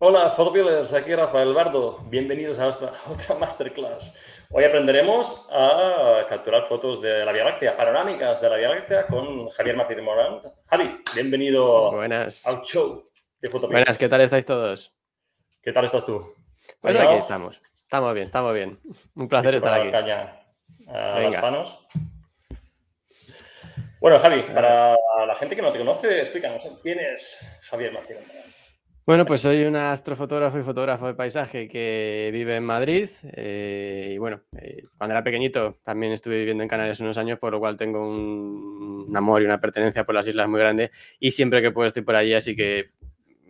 Hola Thoughtbuilders, aquí Rafael Bardo. Bienvenidos a otra masterclass. Hoy aprenderemos a capturar fotos de la Vía Láctea, panorámicas de la Vía Láctea con Javier Martínez Morán. Javi, bienvenido al show de Buenas, ¿qué tal estáis todos? ¿Qué tal estás tú? Pues aquí estamos. Estamos bien, estamos bien. Un placer estar aquí. Caña eh, a las Bueno, Javi, para la gente que no te conoce, explícanos ¿eh? quién es Javier Martínez Morán. Bueno, pues soy un astrofotógrafo y fotógrafo de paisaje que vive en Madrid. Eh, y bueno, eh, cuando era pequeñito también estuve viviendo en Canarias unos años, por lo cual tengo un, amor y una pertenencia por las islas muy grande. Y siempre que puedo estoy por allí, así que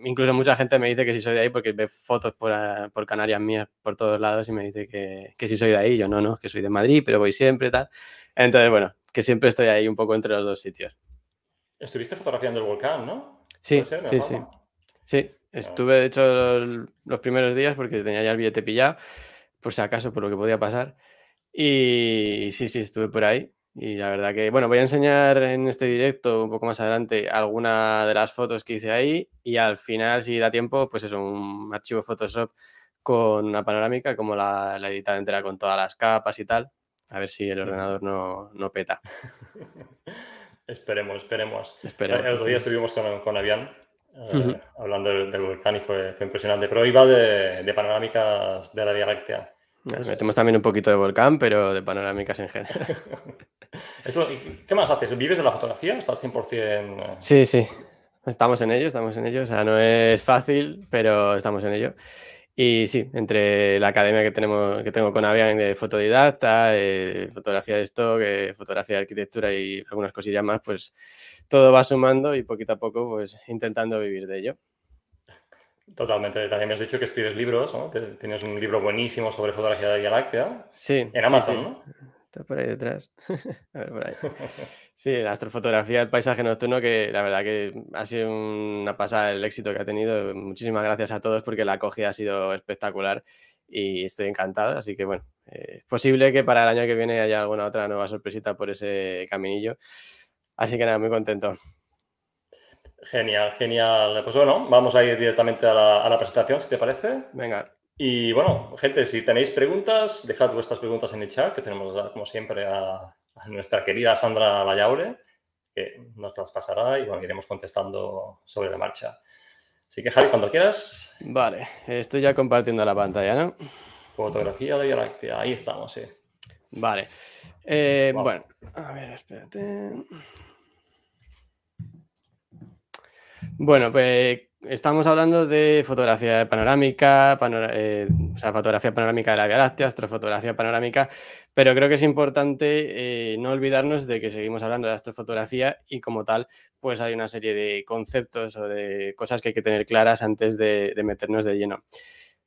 incluso mucha gente me dice que si soy de ahí porque ve fotos ah, por, Canarias mías por todos lados y me dice que, si soy de ahí. Yo no, no, que soy de Madrid, pero voy siempre y tal. Entonces, bueno, que siempre estoy ahí un poco entre los dos sitios. Estuviste fotografiando el volcán, ¿no? sí, sí, sí. Sí, Estuve, de hecho, los, primeros días porque tenía ya el billete pillado, por si acaso, por lo que podía pasar. Y sí, sí, estuve por ahí. Y la verdad que, bueno, voy a enseñar en este directo un poco más adelante alguna de las fotos que hice ahí y al final, si da tiempo, pues es un archivo Photoshop con una panorámica, como la, la entera con todas las capas y tal. A ver si el ordenador no, peta. Esperemos, esperemos. esperemos. El otro día estuvimos con, con Avian eh, hablando del, volcán y fue, impresionante. Pero iba de, de panorámicas de la Vía Láctea. metemos también un poquito de volcán, pero de panorámicas en general. ¿Qué más haces? ¿Vives de la fotografía? ¿Estás 100%...? Eh? Sí, sí. Estamos en ello, estamos en ello. O sea, no es fácil, pero estamos en ello. Y sí, entre la academia que, tenemos, que tengo con Avian de fotodidacta, fotografía de stock, fotografía de arquitectura y algunas cosillas más, pues todo va sumando y poquito a poco pues intentando vivir de ello. Totalmente. También me has dicho que escribes libros, ¿no? Tienes un libro buenísimo sobre fotografía de Vía Láctea. Sí. En Amazon, ¿no? Está por ahí detrás. a ver, por ahí. Sí, la astrofotografía del paisaje nocturno, que la verdad que ha sido una pasada el éxito que ha tenido. Muchísimas gracias a todos porque la acogida ha sido espectacular y estoy encantado. Así que bueno, eh, es posible que para el año que viene haya alguna otra nueva sorpresita por ese caminillo. Así que nada, muy contento. Genial, genial. Pues bueno, vamos a ir directamente a la, presentación, si te parece. Venga. Y bueno, gente, si tenéis preguntas, dejad vuestras preguntas en el chat, que tenemos, como siempre, a, nuestra querida Sandra Vallaure, que nos las pasará y bueno, iremos contestando sobre la marcha. Así que, Javi, cuando quieras. Vale, estoy ya compartiendo la pantalla, ¿no? Fotografía de Vía Láctea, ahí estamos, sí. Vale. Eh, bueno, a ver, espérate. Bueno, pues estamos hablando de fotografía panorámica, eh, o sea, fotografía panorámica de la galaxia, astrofotografía panorámica, pero creo que es importante eh, no olvidarnos de que seguimos hablando de astrofotografía y como tal, pues hay una serie de conceptos o de cosas que hay que tener claras antes de, de meternos de lleno.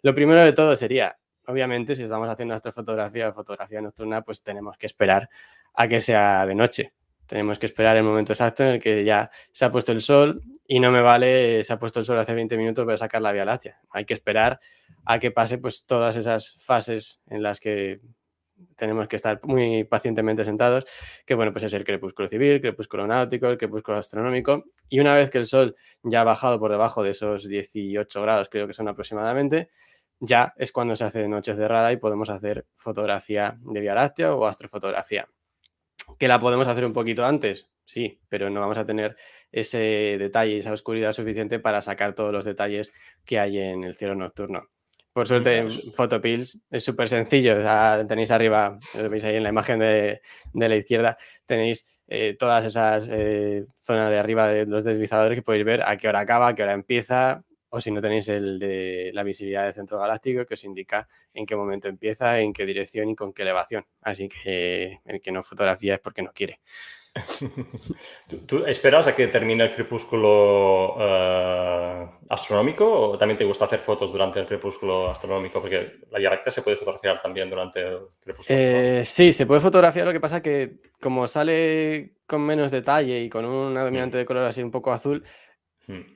Lo primero de todo sería, obviamente, si estamos haciendo astrofotografía o fotografía nocturna, pues tenemos que esperar a que sea de noche tenemos que esperar el momento exacto en el que ya se ha puesto el sol y no me vale, se ha puesto el sol hace 20 minutos para sacar la Vía Láctea. Hay que esperar a que pase pues todas esas fases en las que tenemos que estar muy pacientemente sentados, que bueno, pues es el crepúsculo civil, el crepúsculo náutico, el crepúsculo astronómico, y una vez que el Sol ya ha bajado por debajo de esos 18 grados, creo que son aproximadamente, ya es cuando se hace noche cerrada y podemos hacer fotografía de Vía Láctea o astrofotografía que la podemos hacer un poquito antes, sí, pero no vamos a tener ese detalle, esa oscuridad suficiente para sacar todos los detalles que hay en el cielo nocturno. Por suerte, Photopills es súper sencillo. tenéis arriba, lo veis ahí en la imagen de, la izquierda, tenéis eh, todas esas eh, zonas de arriba de los deslizadores que podéis ver a qué hora acaba, a qué hora empieza, o si no tenéis el de la visibilidad del centro galáctico que os indica en qué momento empieza, en qué dirección y con qué elevación. Así que el que no fotografía es porque no quiere. ¿Tú, esperas a que termine el crepúsculo eh, astronómico o también te gusta hacer fotos durante el crepúsculo astronómico? Porque la Vía se puede fotografiar también durante el crepúsculo. Eh, sí, se puede fotografiar, lo que pasa que como sale con menos detalle y con una mm. dominante de color así un poco azul,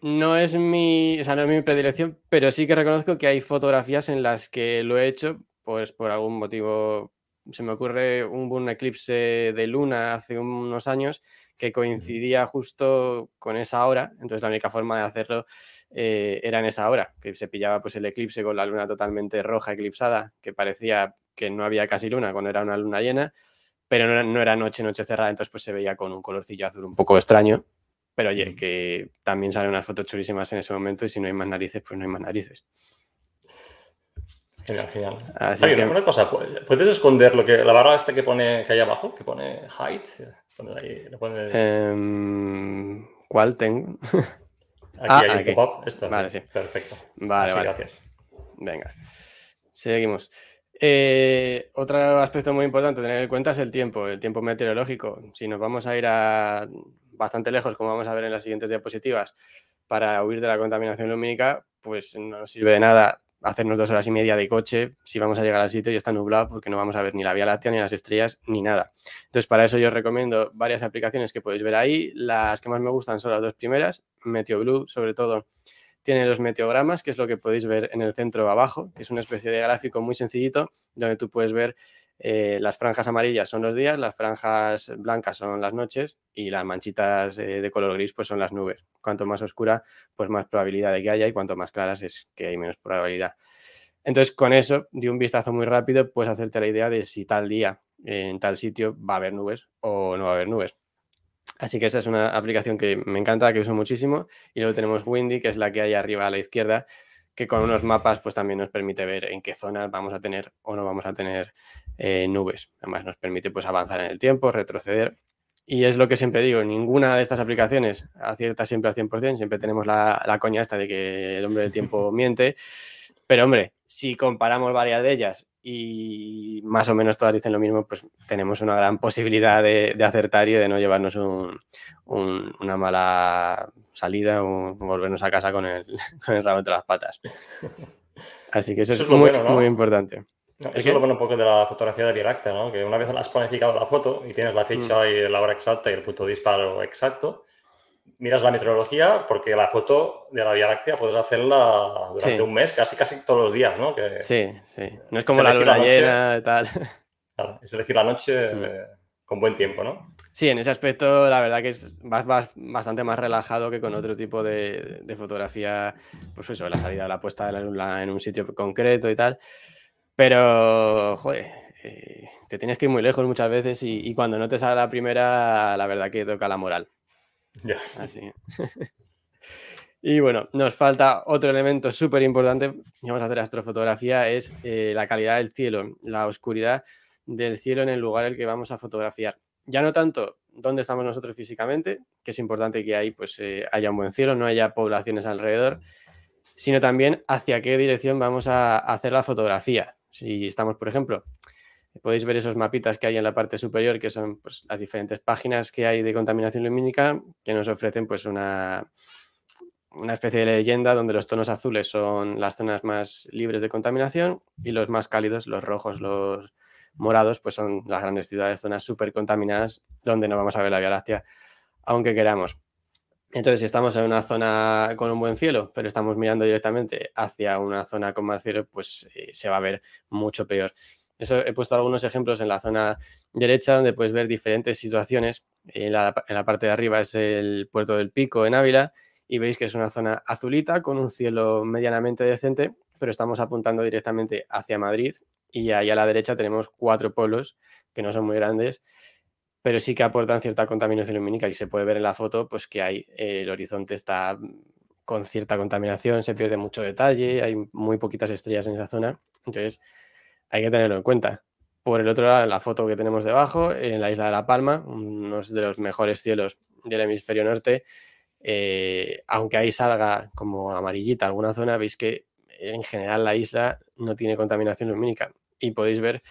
no es mi, no es mi predilección, pero sí que reconozco que hay fotografías en las que lo he hecho, pues por algún motivo se me ocurre un, eclipse de luna hace unos años que coincidía justo con esa hora, entonces la única forma de hacerlo eh, era en esa hora, que se pillaba pues el eclipse con la luna totalmente roja eclipsada, que parecía que no había casi luna cuando era una luna llena, pero no era, no era noche, noche cerrada, entonces pues se veía con un colorcillo azul un poco extraño, pero oye, que también salen unas fotos chulísimas en ese momento y si no hay más narices, pues no hay más narices. Genial, genial. Así que... Una cosa, ¿puedes esconder lo que la barra esta que pone que hay abajo, que pone height? Em, ¿Cuál tengo? aquí ah, hay un pop Esto, vale, sí. Perfecto. Vale, vale. Gracias. Venga. Seguimos. Eh, otro aspecto muy importante a tener en cuenta es el tiempo, el tiempo meteorológico. Si nos vamos a ir a bastante lejos, como vamos a ver en las siguientes diapositivas, para huir de la contaminación lumínica, pues no nos sirve de nada hacernos dos horas y media de coche si vamos a llegar al sitio y está nublado porque no vamos a ver ni la Vía Láctea, ni las estrellas, ni nada. Entonces, para eso yo os recomiendo varias aplicaciones que podéis ver ahí. Las que más me gustan son las dos primeras, Blue sobre todo, tiene los meteogramas, que es lo que podéis ver en el centro abajo, que es una especie de gráfico muy sencillito donde tú puedes ver eh, las franjas amarillas son los días, las franjas blancas son las noches y las manchitas eh, de color gris pues son las nubes. Cuanto más oscura, pues más probabilidad de que haya y cuanto más claras es que hay menos probabilidad. Entonces, con eso, de un vistazo muy rápido, puedes hacerte la idea de si tal día en tal sitio va a haber nubes o no va a haber nubes. Así que esa es una aplicación que me encanta, que uso muchísimo. Y luego tenemos Windy, que es la que hay arriba a la izquierda, que con unos mapas pues también nos permite ver en qué zonas vamos a tener o no vamos a tener eh, nubes. Además nos permite pues avanzar en el tiempo, retroceder. Y es lo que siempre digo, ninguna de estas aplicaciones acierta siempre al 100%, siempre tenemos la, la coña esta de que el hombre del tiempo miente. Pero hombre, si comparamos varias de ellas y más o menos todas dicen lo mismo, pues tenemos una gran posibilidad de, acertar y de no llevarnos una mala salida o volvernos a casa con el, con el rabo entre las patas. Así que eso, es, muy, importante. eso es que... lo bueno un poco de la fotografía de Viracta, ¿no? Que una vez has planificado la foto y tienes la mm. fecha y la hora exacta y el punto de disparo exacto, miras la meteorología, porque la foto de la Vía Láctea puedes hacerla durante un mes, casi casi todos los días, ¿no? sí, sí. No es como la luna llena y tal. Claro, es elegir la noche mm. eh, con buen tiempo, ¿no? Sí, en ese aspecto la verdad que es vas, bastante más relajado que con otro tipo de, fotografía, pues eso, la salida la puesta de la luna en un sitio concreto y tal. Pero, joder, eh, te tienes que ir muy lejos muchas veces y, cuando no te sale la primera, la verdad que toca la moral. Así. y bueno, nos falta otro elemento súper importante, vamos a hacer astrofotografía, es eh, la calidad del cielo, la oscuridad del cielo en el lugar en el que vamos a fotografiar. Ya no tanto dónde estamos nosotros físicamente, que es importante que ahí pues, eh, haya un buen cielo, no haya poblaciones alrededor, sino también hacia qué dirección vamos a hacer la fotografía. Si estamos, por ejemplo, Podéis ver esos mapitas que hay en la parte superior, que son pues, las diferentes páginas que hay de contaminación lumínica, que nos ofrecen pues, una, una especie de leyenda donde los tonos azules son las zonas más libres de contaminación y los más cálidos, los rojos, los morados, pues son las grandes ciudades, zonas súper contaminadas donde no vamos a ver la Vía Láctea, aunque queramos. Entonces, si estamos en una zona con un buen cielo, pero estamos mirando directamente hacia una zona con más cielo, pues eh, se va a ver mucho peor he puesto algunos ejemplos en la zona derecha donde puedes ver diferentes situaciones. En la, parte de arriba es el puerto del Pico en Ávila y veis que es una zona azulita con un cielo medianamente decente, pero estamos apuntando directamente hacia Madrid y ahí a la derecha tenemos cuatro polos que no son muy grandes, pero sí que aportan cierta contaminación lumínica y se puede ver en la foto pues que hay, el horizonte está con cierta contaminación, se pierde mucho detalle, hay muy poquitas estrellas en esa zona. Entonces, hay que tenerlo en cuenta. Por el otro lado, la foto que tenemos debajo, en la isla de La Palma, uno de los mejores cielos del hemisferio norte, eh, aunque ahí salga como amarillita alguna zona, veis que en general la isla no tiene contaminación lumínica y podéis ver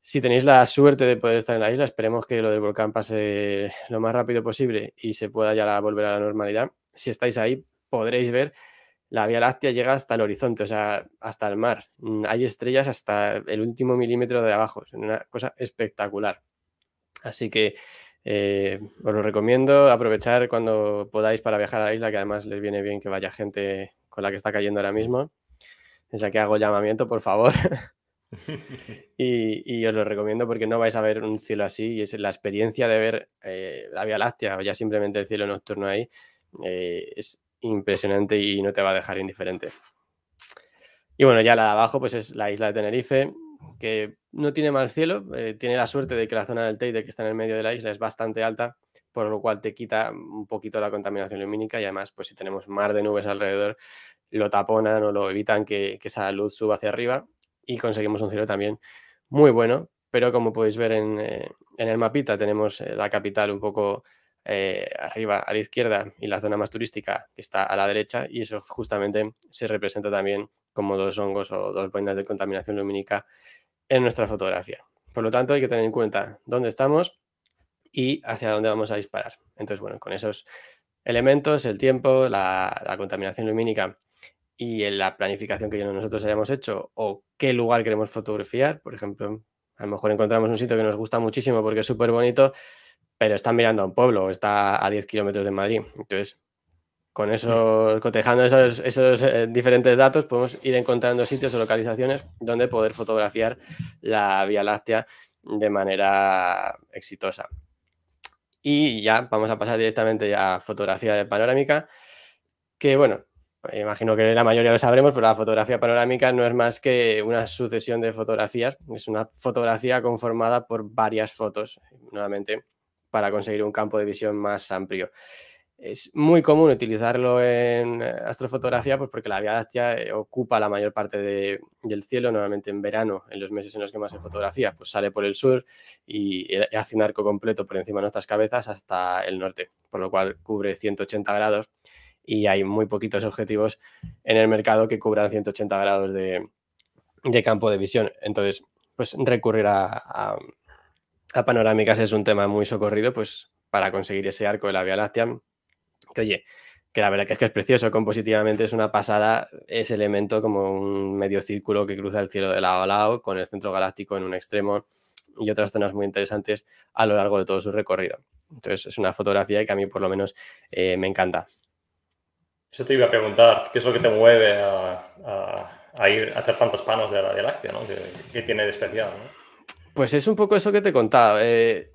si tenéis la suerte de poder estar en la isla, esperemos que lo del volcán pase lo más rápido posible y se pueda ya volver a la normalidad. Si estáis ahí, podréis ver la Vía Láctea llega hasta el horizonte, o sea, hasta el mar. Mm, hay estrellas hasta el último milímetro de abajo, es una cosa espectacular. Así que eh, os lo recomiendo aprovechar cuando podáis para viajar a la isla, que además les viene bien que vaya gente con la que está cayendo ahora mismo. Es que hago llamamiento, por favor. y, os lo recomiendo porque no vais a ver un cielo así y es la experiencia de ver eh, la Vía Láctea o ya simplemente el cielo nocturno ahí. Eh, es impresionante y no te va a dejar indiferente. Y bueno, ya la de abajo pues es la isla de Tenerife, que no tiene mal cielo, eh, tiene la suerte de que la zona del Teide que está en el medio de la isla es bastante alta, por lo cual te quita un poquito la contaminación lumínica y además pues si tenemos mar de nubes alrededor lo taponan o lo evitan que, esa luz suba hacia arriba y conseguimos un cielo también muy bueno, pero como podéis ver en, eh, en el mapita tenemos eh, la capital un poco eh, arriba a la izquierda y la zona más turística que está a la derecha y eso justamente se representa también como dos hongos o dos vainas de contaminación lumínica en nuestra fotografía. Por lo tanto, hay que tener en cuenta dónde estamos y hacia dónde vamos a disparar. Entonces, bueno, con esos elementos, el tiempo, la, contaminación lumínica y la planificación que nosotros hayamos hecho o qué lugar queremos fotografiar, por ejemplo, a lo mejor encontramos un sitio que nos gusta muchísimo porque es súper bonito, pero están mirando a un pueblo, está a 10 kilómetros de Madrid. Entonces, con eso, mm. cotejando esos, eh, diferentes datos, podemos ir encontrando sitios o localizaciones donde poder fotografiar la Vía Láctea de manera exitosa. Y ya vamos a pasar directamente a fotografía de panorámica, que bueno, imagino que la mayoría lo sabremos, pero la fotografía panorámica no es más que una sucesión de fotografías, es una fotografía conformada por varias fotos, nuevamente para conseguir un campo de visión más amplio. Es muy común utilizarlo en eh, astrofotografía pues porque la Vía Láctea eh, ocupa la mayor parte del cielo, normalmente en verano, en los meses en los que más se fotografía, pues sale por el sur y eh, hace un arco completo por encima de nuestras cabezas hasta el norte, por lo cual cubre 180 grados y hay muy poquitos objetivos en el mercado que cubran 180 grados de, campo de visión. Entonces, pues recurrir a, a panorámicas es un tema muy socorrido, pues para conseguir ese arco de la Vía Láctea, que oye, que la verdad que es que es precioso, compositivamente es una pasada ese elemento como un medio círculo que cruza el cielo de lado a lado con el centro galáctico en un extremo y otras zonas muy interesantes a lo largo de todo su recorrido. Entonces es una fotografía que a mí por lo menos eh, me encanta. Eso te iba a preguntar, ¿qué es lo que te mueve a, ir a hacer tantos panos de la Vía Láctea? ¿Qué, tiene de especial? ¿no? Pues es un poco eso que te contaba. Eh,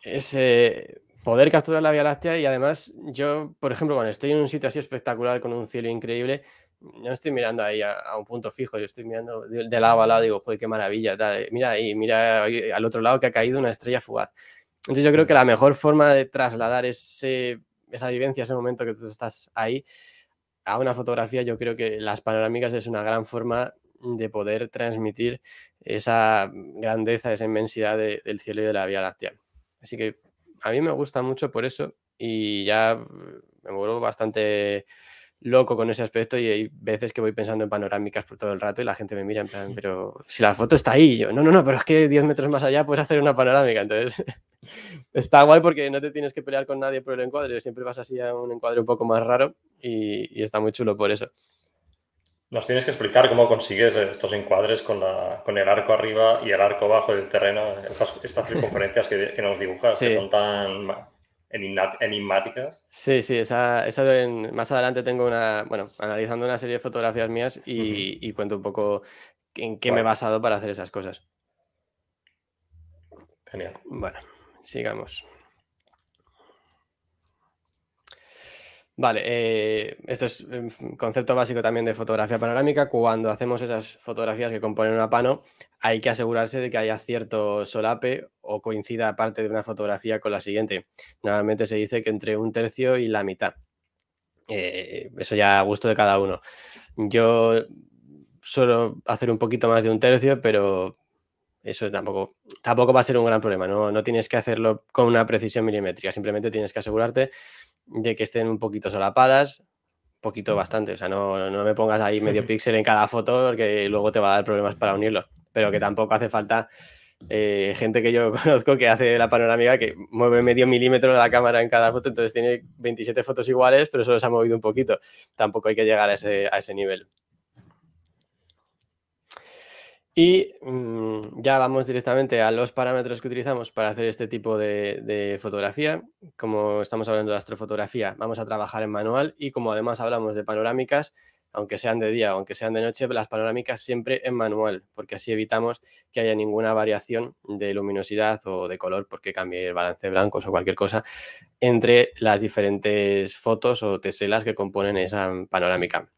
es eh, poder capturar la Vía Láctea y además yo, por ejemplo, cuando estoy en un sitio así espectacular con un cielo increíble, no estoy mirando ahí a, un punto fijo, yo estoy mirando de, lado a lado, digo, joder, qué maravilla, eh, mira ahí, mira al otro lado que ha caído una estrella fugaz. Entonces yo creo que la mejor forma de trasladar esa vivencia, ese momento que tú estás ahí, a una fotografía, yo creo que las panorámicas es una gran forma de poder transmitir esa grandeza, esa inmensidad del cielo y de la Vía Láctea. Así que a mí me gusta mucho por eso y ya me vuelvo bastante loco con ese aspecto y hay veces que voy pensando en panorámicas por todo el rato y la gente me mira en plan, pero si la foto está ahí, yo, no, no, no, pero es que 10 metros más allá puedes hacer una panorámica, entonces está guay porque no te tienes que pelear con nadie por el encuadre, siempre vas así a un encuadre un poco más raro y está muy chulo por eso. Nos tienes que explicar cómo consigues estos encuadres con, el arco arriba y el arco bajo del terreno, estas, circunferencias que, nos dibujas, que son tan enigmáticas. Sí, sí, esa, más adelante tengo una, bueno, analizando una serie de fotografías mías y, cuento un poco en qué me he basado para hacer esas cosas. Genial. Bueno, sigamos. Vale, eh, esto es un em, concepto básico también de fotografía panorámica. Cuando hacemos esas fotografías que componen una pano, hay que asegurarse de que haya cierto solape o coincida parte de una fotografía con la siguiente. Normalmente se dice que entre un tercio y la mitad. Eh, eso ya a gusto de cada uno. Yo suelo hacer un poquito más de un tercio, pero eso tampoco, tampoco va a ser un gran problema. No, no tienes que hacerlo con una precisión milimétrica, simplemente tienes que asegurarte de que estén un poquito solapadas, poquito mm. bastante, o sea, no, no me pongas ahí medio píxel en cada foto porque luego te va a dar problemas para unirlo, pero que tampoco hace falta eh, gente que yo conozco que hace la panorámica que mueve medio milímetro la cámara en cada foto, entonces tiene 27 fotos iguales, pero solo se ha movido un poquito. Tampoco hay que llegar a ese, a ese nivel. Y mm, ya vamos directamente a los parámetros que utilizamos para hacer este tipo de, fotografía. Como estamos hablando de astrofotografía, vamos a trabajar en manual y como además hablamos de panorámicas, aunque sean de día, o aunque sean de noche, las panorámicas siempre en manual, porque así evitamos que haya ninguna variación de luminosidad o de color, porque cambie el balance de blancos o cualquier cosa entre las diferentes fotos o teselas que componen esa panorámica.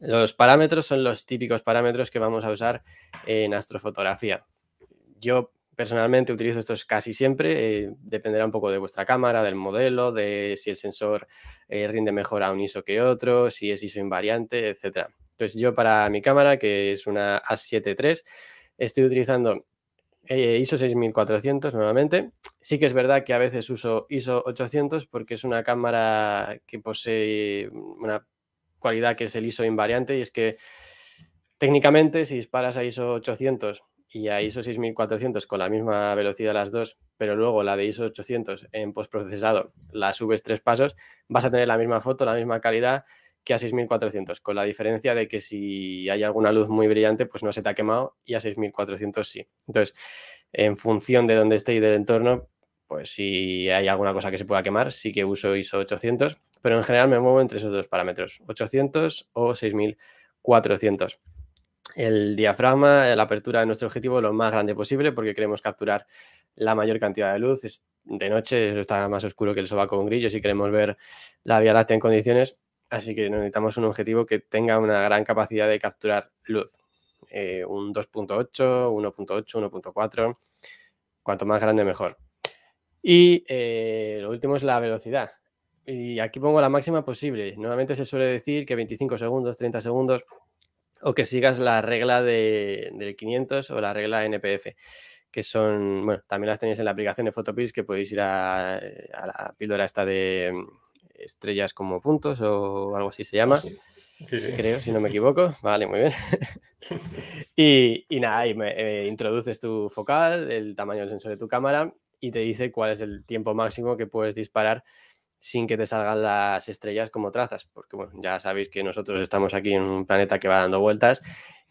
Los parámetros son los típicos parámetros que vamos a usar en astrofotografía. Yo personalmente utilizo estos casi siempre, eh, dependerá un poco de vuestra cámara, del modelo, de si el sensor eh, rinde mejor a un ISO que otro, si es ISO invariante, etc. Entonces yo para mi cámara, que es una A7 III, estoy utilizando eh, ISO 6400 nuevamente. Sí que es verdad que a veces uso ISO 800 porque es una cámara que posee una cualidad que es el ISO invariante y es que técnicamente si disparas a ISO 800 y a ISO 6400 con la misma velocidad las dos, pero luego la de ISO 800 en postprocesado la subes tres pasos, vas a tener la misma foto, la misma calidad que a 6400, con la diferencia de que si hay alguna luz muy brillante, pues no se te ha quemado y a 6400 sí. Entonces, en función de dónde esté y del entorno, pues si hay alguna cosa que se pueda quemar, sí que uso ISO 800 pero en general me muevo entre esos dos parámetros, 800 o 6400. El diafragma, la apertura de nuestro objetivo lo más grande posible porque queremos capturar la mayor cantidad de luz. De noche está más oscuro que el sobaco con grillos si queremos ver la Vía Láctea en condiciones, así que necesitamos un objetivo que tenga una gran capacidad de capturar luz. Eh, un 2.8, 1.8, 1.4, cuanto más grande mejor. Y eh, lo último es la velocidad y aquí pongo la máxima posible. Nuevamente se suele decir que 25 segundos, 30 segundos, o que sigas la regla de, del 500 o la regla NPF, que son, bueno, también las tenéis en la aplicación de Photopills, que podéis ir a, la píldora esta de estrellas como puntos o algo así se llama. creo, si no me equivoco. Vale, muy bien. y, nada, y me, eh, introduces tu focal, el tamaño del sensor de tu cámara y te dice cuál es el tiempo máximo que puedes disparar sin que te salgan las estrellas como trazas, porque bueno, ya sabéis que nosotros estamos aquí en un planeta que va dando vueltas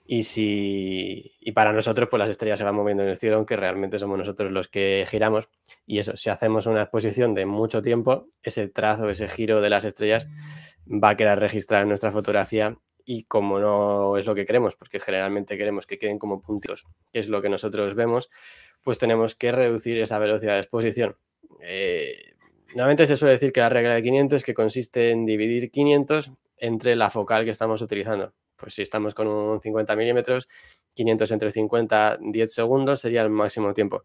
y si y para nosotros pues las estrellas se van moviendo en el cielo, aunque realmente somos nosotros los que giramos y eso, si hacemos una exposición de mucho tiempo, ese trazo, ese giro de las estrellas va a quedar registrado en nuestra fotografía y como no es lo que queremos, porque generalmente queremos que queden como puntos que es lo que nosotros vemos, pues tenemos que reducir esa velocidad de exposición. Eh, Normalmente se suele decir que la regla de 500 es que consiste en dividir 500 entre la focal que estamos utilizando. Pues si estamos con un 50 milímetros, 500 entre 50, 10 segundos sería el máximo tiempo.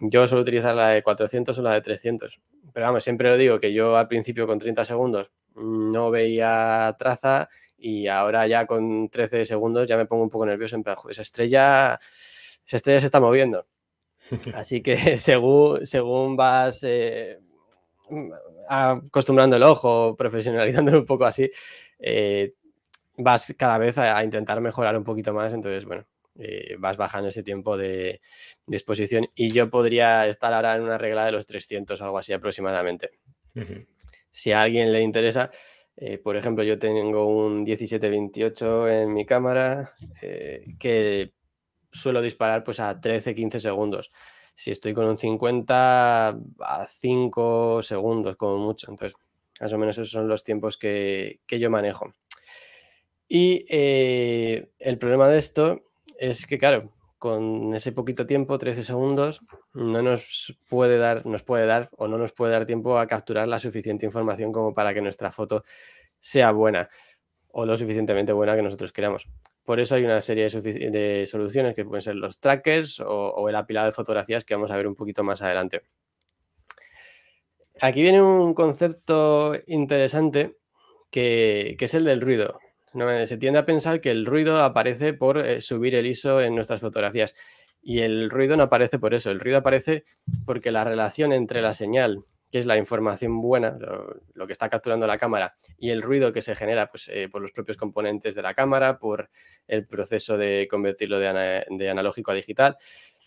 Yo suelo utilizar la de 400 o la de 300. Pero vamos, siempre lo digo que yo al principio con 30 segundos no veía traza y ahora ya con 13 segundos ya me pongo un poco nervioso en esa estrella, esa estrella se está moviendo. Así que según, según vas eh, acostumbrando el ojo, profesionalizándolo un poco así, eh, vas cada vez a, intentar mejorar un poquito más. Entonces, bueno, eh, vas bajando ese tiempo de, exposición y yo podría estar ahora en una regla de los 300 o algo así aproximadamente. Si a alguien le interesa, por ejemplo, yo tengo un 1728 en mi cámara que suelo disparar pues a 13, 15 segundos. Si estoy con un 50, a 5 segundos como mucho. Entonces, más o menos esos son los tiempos que, yo manejo. Y eh, el problema de esto es que, claro, con ese poquito tiempo, 13 segundos, no nos puede dar, nos puede dar o no nos puede dar tiempo a capturar la suficiente información como para que nuestra foto sea buena o lo suficientemente buena que nosotros queramos. Por eso hay una serie de, soluciones que pueden ser los trackers o, el apilado de fotografías que vamos a ver un poquito más adelante. Aquí viene un concepto interesante que, es el del ruido. No, se tiende a pensar que el ruido aparece por eh, subir el ISO en nuestras fotografías. Y el ruido no aparece por eso, el ruido aparece porque la relación entre la señal que es la información buena, lo, que está capturando la cámara y el ruido que se genera pues, eh, por los propios componentes de la cámara, por el proceso de convertirlo de, analógico a digital,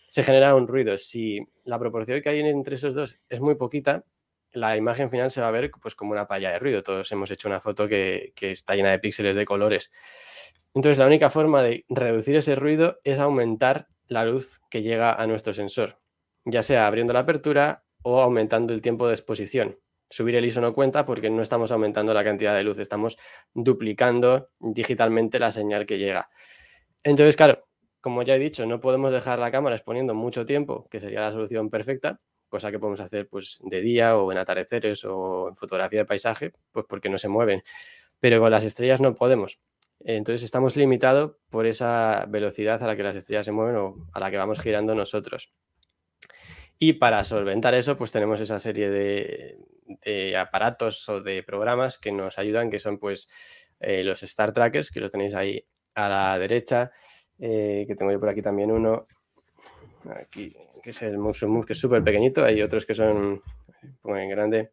se genera un ruido. Si la proporción que hay entre esos dos es muy poquita, la imagen final se va a ver pues, como una palla de ruido. Todos hemos hecho una foto que, que está llena de píxeles de colores. Entonces, la única forma de reducir ese ruido es aumentar la luz que llega a nuestro sensor, ya sea abriendo la apertura, o aumentando el tiempo de exposición. Subir el ISO no cuenta porque no estamos aumentando la cantidad de luz, estamos duplicando digitalmente la señal que llega. Entonces, claro, como ya he dicho, no podemos dejar la cámara exponiendo mucho tiempo, que sería la solución perfecta, cosa que podemos hacer pues de día o en atardeceres o en fotografía de paisaje, pues porque no se mueven. Pero con las estrellas no podemos. Entonces estamos limitados por esa velocidad a la que las estrellas se mueven o a la que vamos girando nosotros. Y para solventar eso, pues tenemos esa serie de, aparatos o de programas que nos ayudan, que son pues eh, los Star Trackers, que los tenéis ahí a la derecha, eh, que tengo yo por aquí también uno, aquí, que es el on que es súper pequeñito, hay otros que son, muy pues, grande,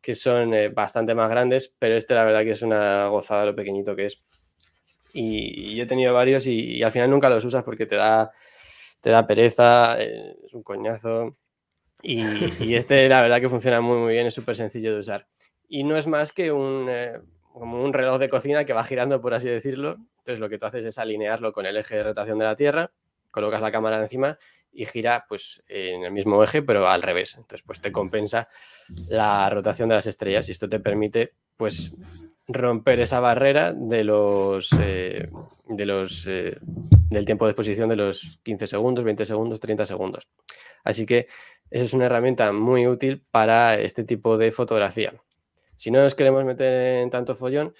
que son eh, bastante más grandes, pero este la verdad que es una gozada lo pequeñito que es. Y, yo he tenido varios y, al final nunca los usas porque te da, te da pereza, es un coñazo. Y, este, la verdad, que funciona muy, muy bien, es súper sencillo de usar. Y no es más que eh, un, reloj de cocina que va girando, por así decirlo. Entonces, lo que tú haces es alinearlo con el eje de rotación de la Tierra, colocas la cámara encima y gira pues, en el mismo eje, pero al revés. Entonces, pues te compensa la rotación de las estrellas y esto te permite pues, romper esa barrera de los, eh, de eh, del tiempo de exposición de los 15 segundos, 20 segundos, 30 segundos. Así que eso es una herramienta muy útil para este tipo de fotografía. Si no nos queremos meter en tanto follón,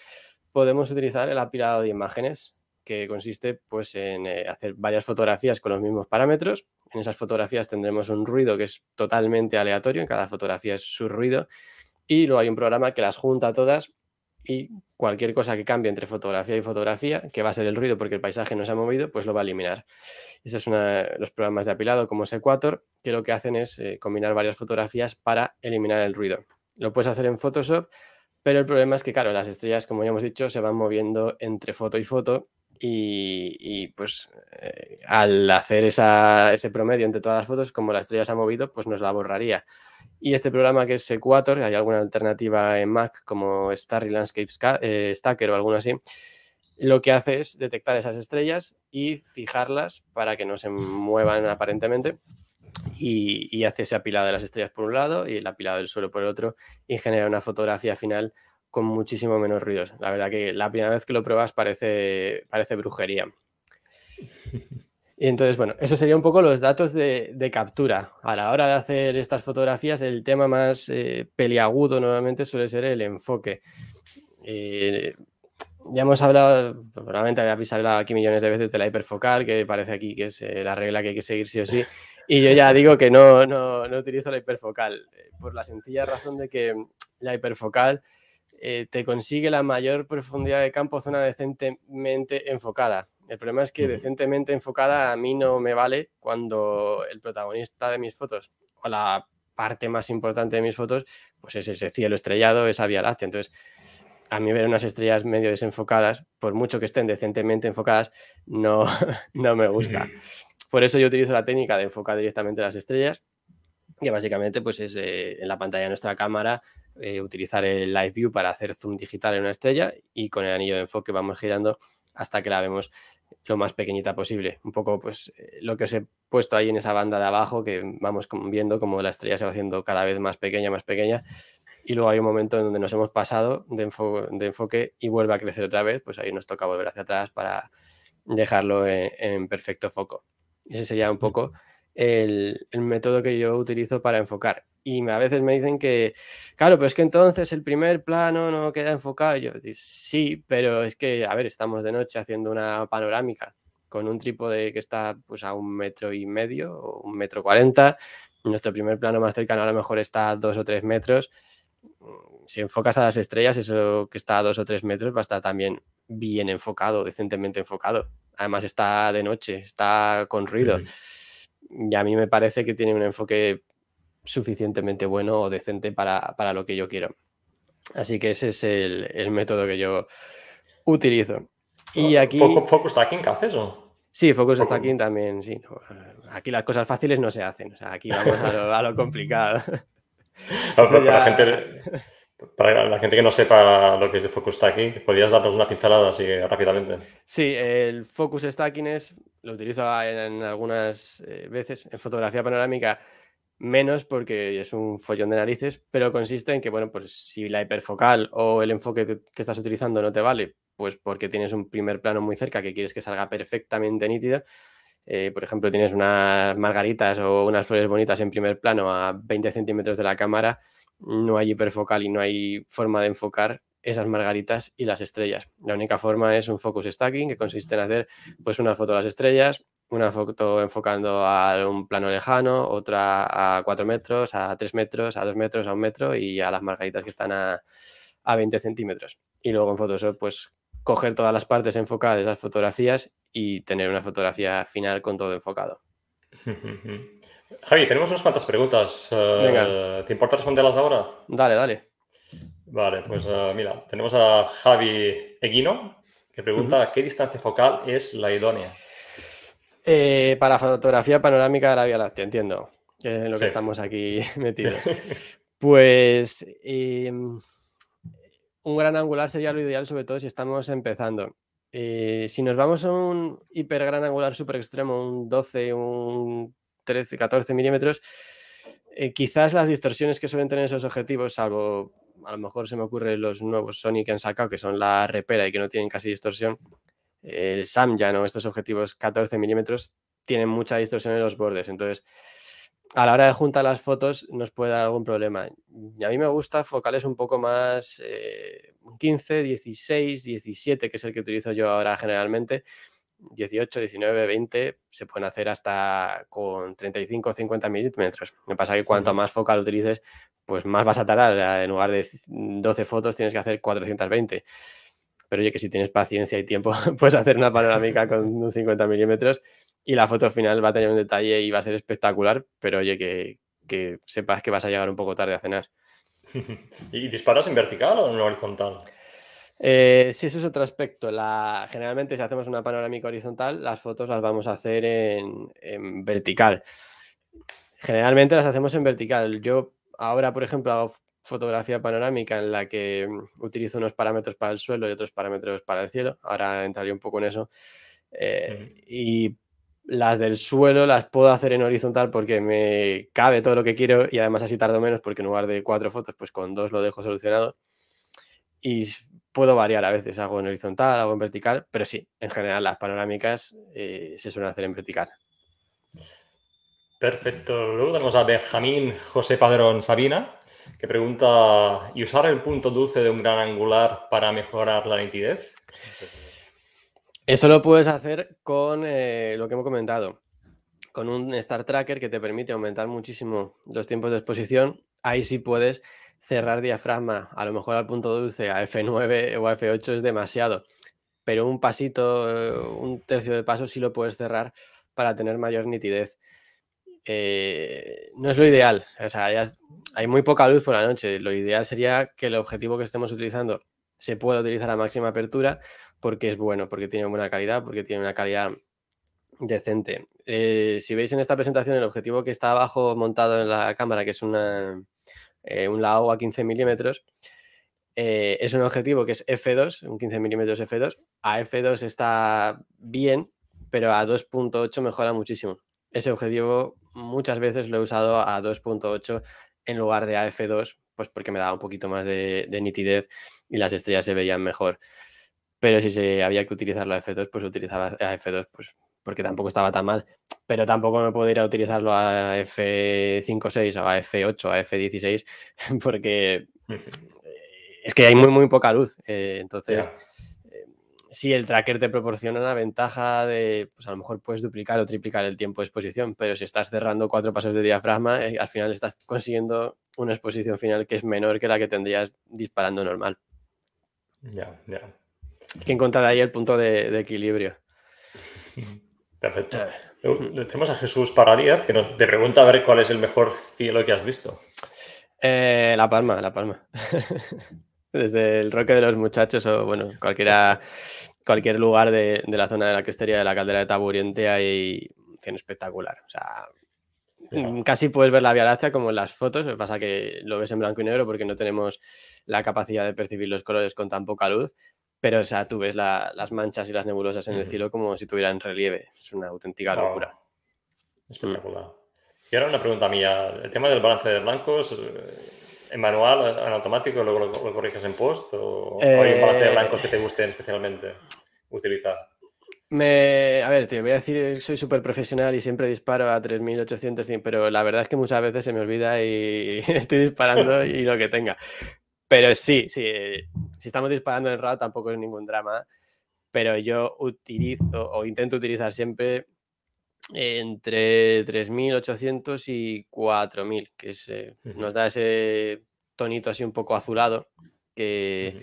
podemos utilizar el apilado de imágenes, que consiste pues, en eh, hacer varias fotografías con los mismos parámetros. En esas fotografías tendremos un ruido que es totalmente aleatorio, en cada fotografía es su ruido, y luego hay un programa que las junta todas y cualquier cosa que cambie entre fotografía y fotografía, que va a ser el ruido porque el paisaje no se ha movido, pues lo va a eliminar. uno son los programas de apilado como Equator, que lo que hacen es eh, combinar varias fotografías para eliminar el ruido. Lo puedes hacer en Photoshop, pero el problema es que, claro, las estrellas, como ya hemos dicho, se van moviendo entre foto y foto y, pues eh, al hacer ese promedio entre todas las fotos, como la estrella se ha movido, pues nos la borraría. Y este programa que es Equator, hay alguna alternativa en Mac como Starry Landscape eh, Stacker o alguno así, lo que hace es detectar esas estrellas y fijarlas para que no se muevan aparentemente. Y, hace ese apilado de las estrellas por un lado y el apilado del suelo por el otro y genera una fotografía final con muchísimo menos ruidos. La verdad que la primera vez que lo pruebas parece, parece brujería. Y entonces, bueno, eso sería un poco los datos de, captura. A la hora de hacer estas fotografías, el tema más eh, peliagudo nuevamente suele ser el enfoque. Eh, ya hemos hablado, probablemente habéis hablado aquí millones de veces de la hiperfocal, que parece aquí que es eh, la regla que hay que seguir sí o sí. Y yo ya digo que no, utilizo la hiperfocal, por la sencilla razón de que la hiperfocal te consigue la mayor profundidad de campo, zona decentemente enfocada. El problema es que decentemente enfocada a mí no me vale cuando el protagonista de mis fotos o la parte más importante de mis fotos, pues es ese cielo estrellado, esa Vía Láctea. Entonces, a mí ver unas estrellas medio desenfocadas, por mucho que estén decentemente enfocadas, no, no me gusta. Por eso yo utilizo la técnica de enfocar directamente las estrellas, que básicamente pues es eh, en la pantalla de nuestra cámara eh, utilizar el Live View para hacer zoom digital en una estrella y con el anillo de enfoque vamos girando hasta que la vemos lo más pequeñita posible. Un poco pues eh, lo que os he puesto ahí en esa banda de abajo, que vamos viendo como la estrella se va haciendo cada vez más pequeña, más pequeña. Y luego hay un momento en donde nos hemos pasado de, enfoque y vuelve a crecer otra vez, pues ahí nos toca volver hacia atrás para dejarlo e-, en, perfecto foco. Ese sería un poco el, el método que yo utilizo para enfocar. Y a veces me dicen que, claro, pero es que entonces el primer plano no queda enfocado. yo digo, sí, pero es que, a ver, estamos de noche haciendo una panorámica con un trípode que está pues a un metro y medio o un metro cuarenta. Nuestro primer plano más cercano a lo mejor está a dos o tres metros. Mm, si enfocas a las estrellas, eso que está a dos o tres metros va a estar también bien enfocado, decentemente enfocado. Además está de noche, está con ruido. Y a mí me parece que tiene un enfoque suficientemente bueno o decente para, para lo que yo quiero. Así que ese es el, método que yo utilizo. Y aquí... ¿Focus Stacking haces Sí, Focus Stacking también, sí. Aquí las cosas fáciles no se hacen, o sea, aquí vamos a lo, complicado. para, la gente, que no sepa lo que es el Focus Stacking, ¿podrías darnos una pincelada así rápidamente? Sí, el Focus Stacking es, lo utilizo en, algunas eh, veces en fotografía panorámica, menos porque es un follón de narices, pero consiste en que, bueno, pues si la hiperfocal o el enfoque que, estás utilizando no te vale, pues porque tienes un primer plano muy cerca que quieres que salga perfectamente nítida, eh, por ejemplo, tienes unas margaritas o unas flores bonitas en primer plano a 20 centímetros de la cámara, no hay hiperfocal y no hay forma de enfocar esas margaritas y las estrellas. La única forma es un focus stacking, que consiste en hacer pues una foto de las estrellas, una foto enfocando a un plano lejano, otra a 4 metros, a 3 metros, a 2 metros, a 1 metro y a las margaritas que están a, a 20 centímetros. Y luego en Photoshop, pues coger todas las partes enfocadas de esas fotografías y tener una fotografía final con todo enfocado. Javi, tenemos unas cuantas preguntas. Eh, ¿Te importa responderlas ahora? Dale, dale. Vale, pues eh, mira, tenemos a Javi Eguino que pregunta qué distancia focal es la idónea. Eh, para fotografía panorámica de la Vía Láctea, entiendo, eh, en lo que estamos aquí metidos. pues em, un gran angular sería lo ideal, sobre todo si estamos empezando. Eh, si nos vamos a un hiper gran angular super extremo, un 12, un 13, 14 milímetros, quizás las distorsiones que suelen tener esos objetivos, salvo a lo mejor se me ocurre los nuevos Sony que han sacado, que son la repera y que no tienen casi distorsión, el ya no estos objetivos 14 milímetros tienen mucha distorsión en los bordes. Entonces, a la hora de juntar las fotos nos puede dar algún problema. Y a mí me gusta focales un poco más 15, 16, 17, que es el que utilizo yo ahora generalmente. 18, 19, 20, se pueden hacer hasta con 35 o 50 milímetros. Me pasa que cuanto más focal utilices, pues más vas a tardar. En lugar de 12 fotos tienes que hacer 420. Pero oye, que si tienes paciencia y tiempo, puedes hacer una panorámica con un 50 milímetros y la foto final va a tener un detalle y va a ser espectacular, pero oye, que, sepas que vas a llegar un poco tarde a cenar. ¿Y disparas en vertical o en horizontal? Eh, sí, eso es otro aspecto. generalmente si hacemos una panorámica horizontal, las fotos las vamos a hacer en, vertical. Generalmente las hacemos en vertical. Yo ahora, por ejemplo, hago fotografía panorámica en la que mm, utilizo unos parámetros para el suelo y otros parámetros para el cielo. Ahora entraré un poco en eso. Eh, y las del suelo las puedo hacer en horizontal porque me cabe todo lo que quiero y además así tardo menos porque en lugar de cuatro fotos, pues con dos lo dejo solucionado. Y puedo variar a veces, hago en horizontal, hago en vertical, pero sí, en general las panorámicas eh, se suelen hacer en vertical. Perfecto. Luego tenemos a Benjamín José Padrón Sabina, que pregunta, ¿y usar el punto dulce de un gran angular para mejorar la nitidez? Eso lo puedes hacer con eh, lo que hemos comentado, con un Star Tracker que te permite aumentar muchísimo los tiempos de exposición. Ahí sí puedes cerrar diafragma, a lo mejor al punto dulce, a F9 o a F8 es demasiado, pero un pasito, eh, un tercio de paso sí lo puedes cerrar para tener mayor nitidez. Eh, no es lo ideal. O sea, hay muy poca luz por la noche. Lo ideal sería que el objetivo que estemos utilizando se pueda utilizar a máxima apertura porque es bueno, porque tiene buena calidad, porque tiene una calidad decente. Eh, si veis en esta presentación el objetivo que está abajo montado en la cámara, que es una, eh, un lao a 15 milímetros, es un objetivo que es F2, un 15 milímetros F2. A F2 está bien, pero a 2.8 mejora muchísimo. Ese objetivo muchas veces lo he usado a 2.8 en lugar de a F2, pues porque me daba un poquito más de, nitidez y las estrellas se veían mejor. Pero si se, había que utilizarlo a F2, pues utilizaba a F2, pues porque tampoco estaba tan mal. Pero tampoco me podría ir a utilizarlo a f 56 o a F8, a F16, porque eh, es que hay muy, muy poca luz. Eh, entonces sí, el tracker te proporciona la ventaja de, pues a lo mejor puedes duplicar o triplicar el tiempo de exposición, pero si estás cerrando cuatro pasos de diafragma, eh, al final estás consiguiendo una exposición final que es menor que la que tendrías disparando normal. Ya, ya. Hay que encontrar ahí el punto de, equilibrio. Perfecto. Ah. Le tenemos a Jesús Paradías que nos te pregunta a ver cuál es el mejor cielo que has visto. Eh, la Palma, La Palma. Desde el Roque de los Muchachos o, bueno, cualquiera, cualquier lugar de, la zona de la crestería de la caldera de Taburiente hay tiene espectacular. O sea, mm, casi puedes ver la Vía Láctea como en las fotos, lo que pasa que lo ves en blanco y negro porque no tenemos la capacidad de percibir los colores con tan poca luz, pero o sea, tú ves las manchas y las nebulosas en el cielo como si tuvieran relieve. Es una auténtica locura. Espectacular. Mm. Y ahora una pregunta mía. El tema del balance de blancos, eh, en manual, en automático, luego lo, corriges en post? ¿O, ¿o eh, hay blancos que te gusten especialmente utilizar? Me, a ver, te voy a decir, soy súper profesional y siempre disparo a 3.800, pero la verdad es que muchas veces se me olvida y estoy disparando y lo que tenga. Pero sí, sí, si estamos disparando en RAW tampoco es ningún drama, pero yo utilizo o intento utilizar siempre entre 3.800 y 4.000, que eh, nos da ese tonito así un poco azulado, que,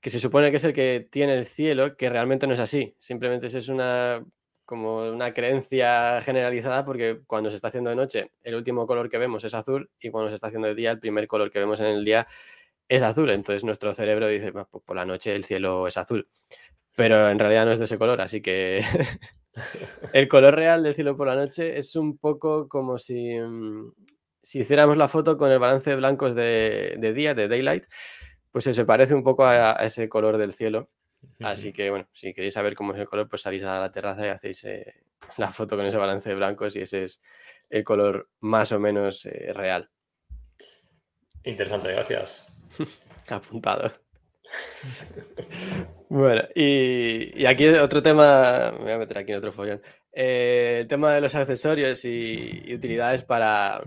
que, se supone que es el que tiene el cielo, que realmente no es así, simplemente es una como una creencia generalizada porque cuando se está haciendo de noche el último color que vemos es azul y cuando se está haciendo de día el primer color que vemos en el día es azul, entonces nuestro cerebro dice, pues por la noche el cielo es azul, pero en realidad no es de ese color, así que El color real del cielo por la noche es un poco como si, mm, si hiciéramos la foto con el balance de blancos de, día, de daylight, pues se parece un poco a, ese color del cielo. Así que bueno, si queréis saber cómo es el color, pues salís a la terraza y hacéis eh, la foto con ese balance de blancos y ese es el color más o menos eh, real. Interesante, gracias. Apuntado. Bueno, y, aquí otro tema, me voy a meter aquí en otro follón. Eh, el tema de los accesorios y, utilidades para,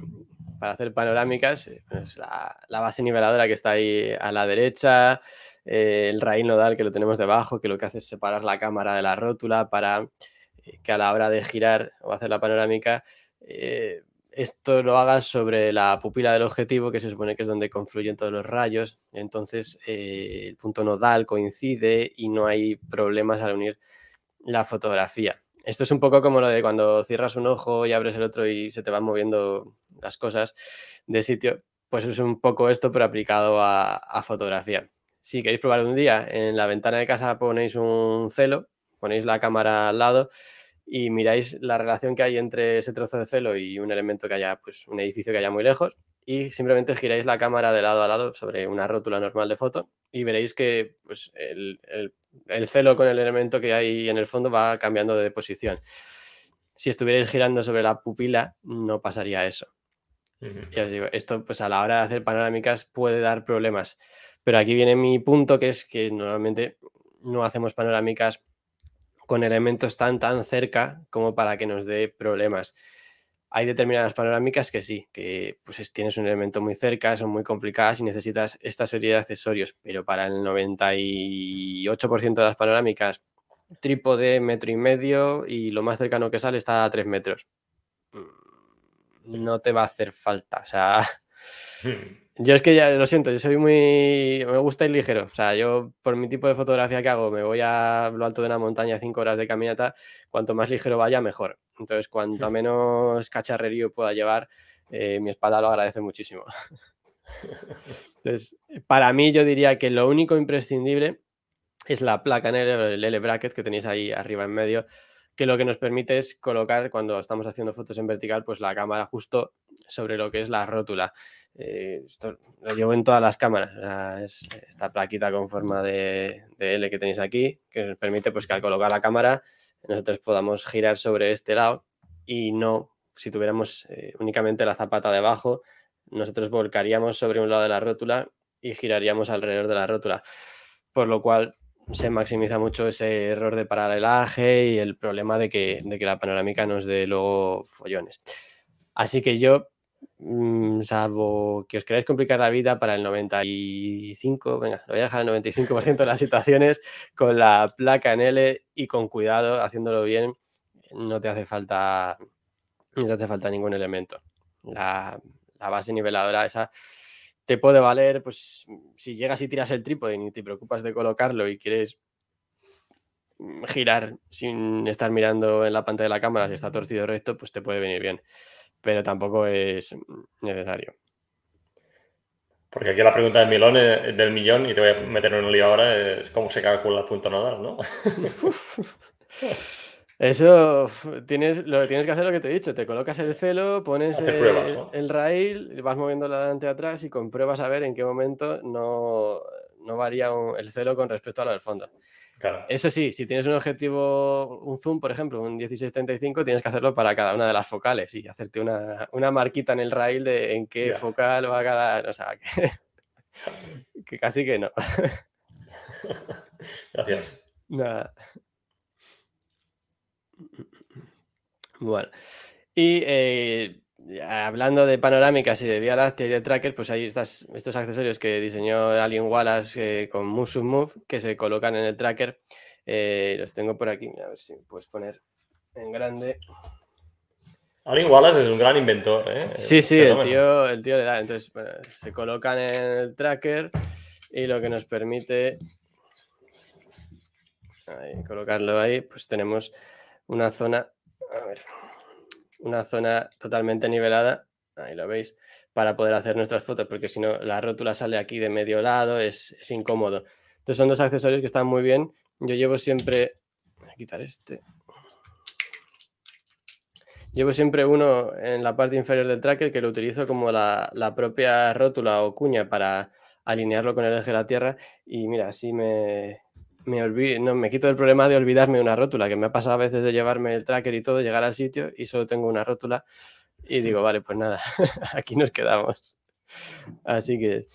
hacer panorámicas, eh, la, base niveladora que está ahí a la derecha, eh, el raíz nodal que lo tenemos debajo, que lo que hace es separar la cámara de la rótula para que a la hora de girar o hacer la panorámica esto lo hagas sobre la pupila del objetivo, que se supone que es donde confluyen todos los rayos. Entonces, eh, el punto nodal coincide y no hay problemas al unir la fotografía. Esto es un poco como lo de cuando cierras un ojo y abres el otro y se te van moviendo las cosas de sitio. Pues es un poco esto, pero aplicado a, a fotografía. Si queréis probar un día, en la ventana de casa ponéis un celo, ponéis la cámara al lado y miráis la relación que hay entre ese trozo de celo y un elemento que haya, pues un edificio que haya muy lejos y simplemente giráis la cámara de lado a lado sobre una rótula normal de foto y veréis que pues, el, celo con el elemento que hay en el fondo va cambiando de posición. Si estuvierais girando sobre la pupila, no pasaría eso. Ya os digo, esto pues a la hora de hacer panorámicas puede dar problemas. Pero aquí viene mi punto, que es que normalmente no hacemos panorámicas con elementos tan tan cerca como para que nos dé problemas. Hay determinadas panorámicas que sí, que pues tienes un elemento muy cerca, son muy complicadas y necesitas esta serie de accesorios, pero para el 98% de las panorámicas, trípode, metro y medio y lo más cercano que sale está a tres metros. Mm, no te va a hacer falta, o hmm. Yo es que ya, lo siento, yo soy muy. Me gusta ir ligero. O sea, yo por mi tipo de fotografía que hago, me voy a lo alto de una montaña, cinco horas de caminata. Cuanto más ligero vaya, mejor. Entonces, cuanto menos cacharrerío pueda llevar, eh, mi espada lo agradece muchísimo. Entonces, para mí, yo diría que lo único imprescindible es la placa en el L bracket que tenéis ahí arriba en medio, que lo que nos permite es colocar cuando estamos haciendo fotos en vertical, pues la cámara justo sobre lo que es la rótula. Eh, esto lo llevo en todas las cámaras. esta plaquita con forma de, L que tenéis aquí, que nos permite pues, que al colocar la cámara nosotros podamos girar sobre este lado y no, si tuviéramos eh, únicamente la zapata debajo, nosotros volcaríamos sobre un lado de la rótula y giraríamos alrededor de la rótula. Por lo cual se maximiza mucho ese error de paralelaje y el problema de que, de que la panorámica nos dé luego follones. Así que yo, mm, salvo que os queráis complicar la vida para el 95, venga, lo voy a dejar al 95% de las situaciones con la placa en L y con cuidado, haciéndolo bien, no te hace falta, no falta ningún elemento. La, base niveladora esa te puede valer, pues si llegas y tiras el trípode y ni te preocupas de colocarlo y quieres mm, girar sin estar mirando en la pantalla de la cámara si está torcido recto, pues te puede venir bien pero tampoco es necesario. Porque aquí la pregunta del millón, del millón y te voy a meter en un lío ahora, es cómo se calcula el punto nodal, ¿no? Eso tienes, lo tienes que hacer lo que te he dicho, te colocas el celo, pones el, rail, vas moviendo la delante atrás y compruebas a ver en qué momento no, no varía el celo con respecto a lo del fondo. Eso sí, si tienes un objetivo, un zoom, por ejemplo, un 1635, tienes que hacerlo para cada una de las focales y hacerte una, marquita en el rail de en qué focal va cada. O sea, que, casi que no. Gracias. Nada. Bueno. Y eh, hablando de panorámicas y de Vía Láctea y de trackers, pues hay estas, estos accesorios que diseñó Alien Wallace eh, con Musum Move que se colocan en el tracker. Eh, los tengo por aquí, a ver si puedes poner en grande. Alien Wallace es un gran inventor, ¿eh? Sí, sí, el tío, el tío le da. Entonces, se colocan en el tracker y lo que nos permite colocarlo ahí, pues tenemos una zona. A ver una zona totalmente nivelada, ahí lo veis, para poder hacer nuestras fotos, porque si no la rótula sale aquí de medio lado, es, incómodo. Entonces son dos accesorios que están muy bien. Yo llevo siempre, voy a quitar este, Llevo siempre uno en la parte inferior del tracker que lo utilizo como la, la, propia rótula o cuña para alinearlo con el eje de la Tierra. Y mira, así me, me, no, me quito el problema de olvidarme una rótula, que me ha pasado a veces de llevarme el tracker y todo, llegar al sitio y solo tengo una rótula y digo, vale, pues nada, aquí nos quedamos. Así que...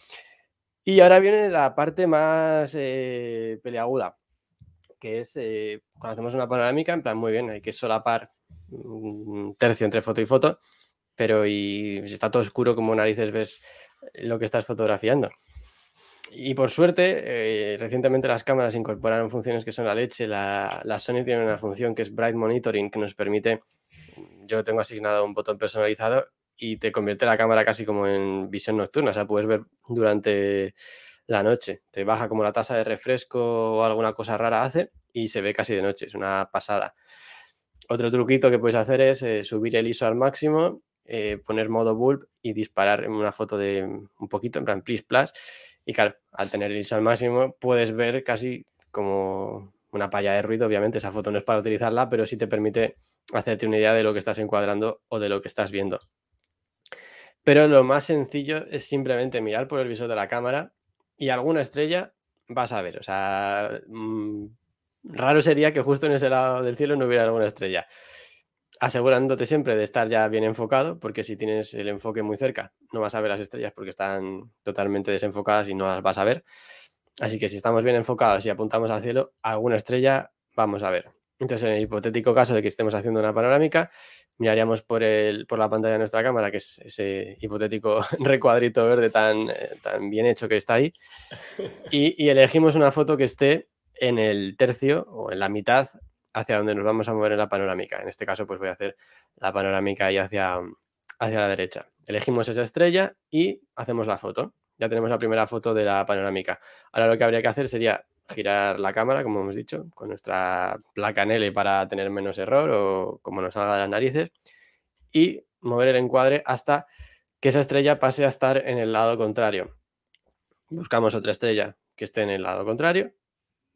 Y ahora viene la parte más eh, peleaguda, que es eh, cuando hacemos una panorámica, en plan, muy bien, hay que solapar un mm, tercio entre foto y foto, pero y si está todo oscuro como narices ves lo que estás fotografiando y por suerte, eh, recientemente las cámaras incorporaron funciones que son la leche. La, Sony tiene una función que es Bright Monitoring, que nos permite, yo tengo asignado un botón personalizado y te convierte la cámara casi como en visión nocturna, o sea, puedes ver durante la noche. Te baja como la tasa de refresco o alguna cosa rara hace y se ve casi de noche, es una pasada. Otro truquito que puedes hacer es eh, subir el ISO al máximo, eh, poner modo bulb y disparar en una foto de un poquito, en plan, please, plus y claro, al tener el ISO al máximo, puedes ver casi como una palla de ruido. Obviamente, esa foto no es para utilizarla, pero sí te permite hacerte una idea de lo que estás encuadrando o de lo que estás viendo. Pero lo más sencillo es simplemente mirar por el visor de la cámara y alguna estrella vas a ver. O sea, mm, raro sería que justo en ese lado del cielo no hubiera alguna estrella asegurándote siempre de estar ya bien enfocado, porque si tienes el enfoque muy cerca, no vas a ver las estrellas porque están totalmente desenfocadas y no las vas a ver. Así que si estamos bien enfocados y apuntamos al cielo, alguna estrella vamos a ver. Entonces, en el hipotético caso de que estemos haciendo una panorámica, miraríamos por, el, por la pantalla de nuestra cámara, que es ese hipotético recuadrito verde tan, eh, tan bien hecho que está ahí, y, y elegimos una foto que esté en el tercio o en la mitad hacia donde nos vamos a mover en la panorámica. En este caso, pues voy a hacer la panorámica y hacia, hacia la derecha. Elegimos esa estrella y hacemos la foto. Ya tenemos la primera foto de la panorámica. Ahora lo que habría que hacer sería girar la cámara, como hemos dicho, con nuestra placa en para tener menos error o como nos salga de las narices, y mover el encuadre hasta que esa estrella pase a estar en el lado contrario. Buscamos otra estrella que esté en el lado contrario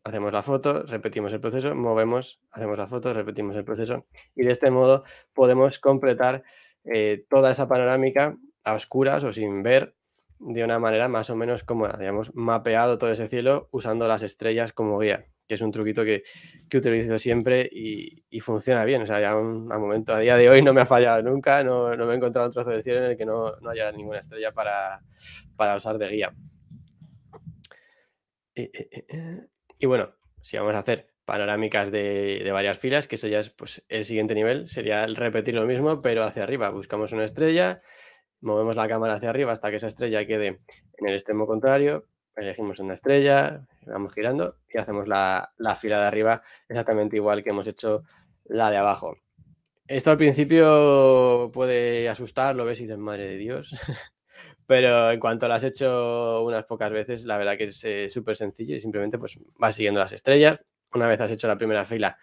hacemos la foto, repetimos el proceso, movemos, hacemos la foto, repetimos el proceso y de este modo podemos completar eh, toda esa panorámica a oscuras o sin ver de una manera más o menos cómoda, habíamos mapeado todo ese cielo usando las estrellas como guía, que es un truquito que, utilizo siempre y, funciona bien. O sea, ya a momento, a día de hoy no me ha fallado nunca, no, me he encontrado un trozo de cielo en el que no, haya ninguna estrella para, usar de guía. Eh, eh, y bueno, si vamos a hacer panorámicas de, varias filas, que eso ya es pues, el siguiente nivel, sería repetir lo mismo, pero hacia arriba. Buscamos una estrella, movemos la cámara hacia arriba hasta que esa estrella quede en el extremo contrario, elegimos una estrella, vamos girando y hacemos la, la fila de arriba exactamente igual que hemos hecho la de abajo. Esto al principio puede asustar, lo ves y dices, madre de Dios, pero en cuanto lo has hecho unas pocas veces, la verdad que es eh, súper sencillo y simplemente pues vas siguiendo las estrellas. Una vez has hecho la primera fila,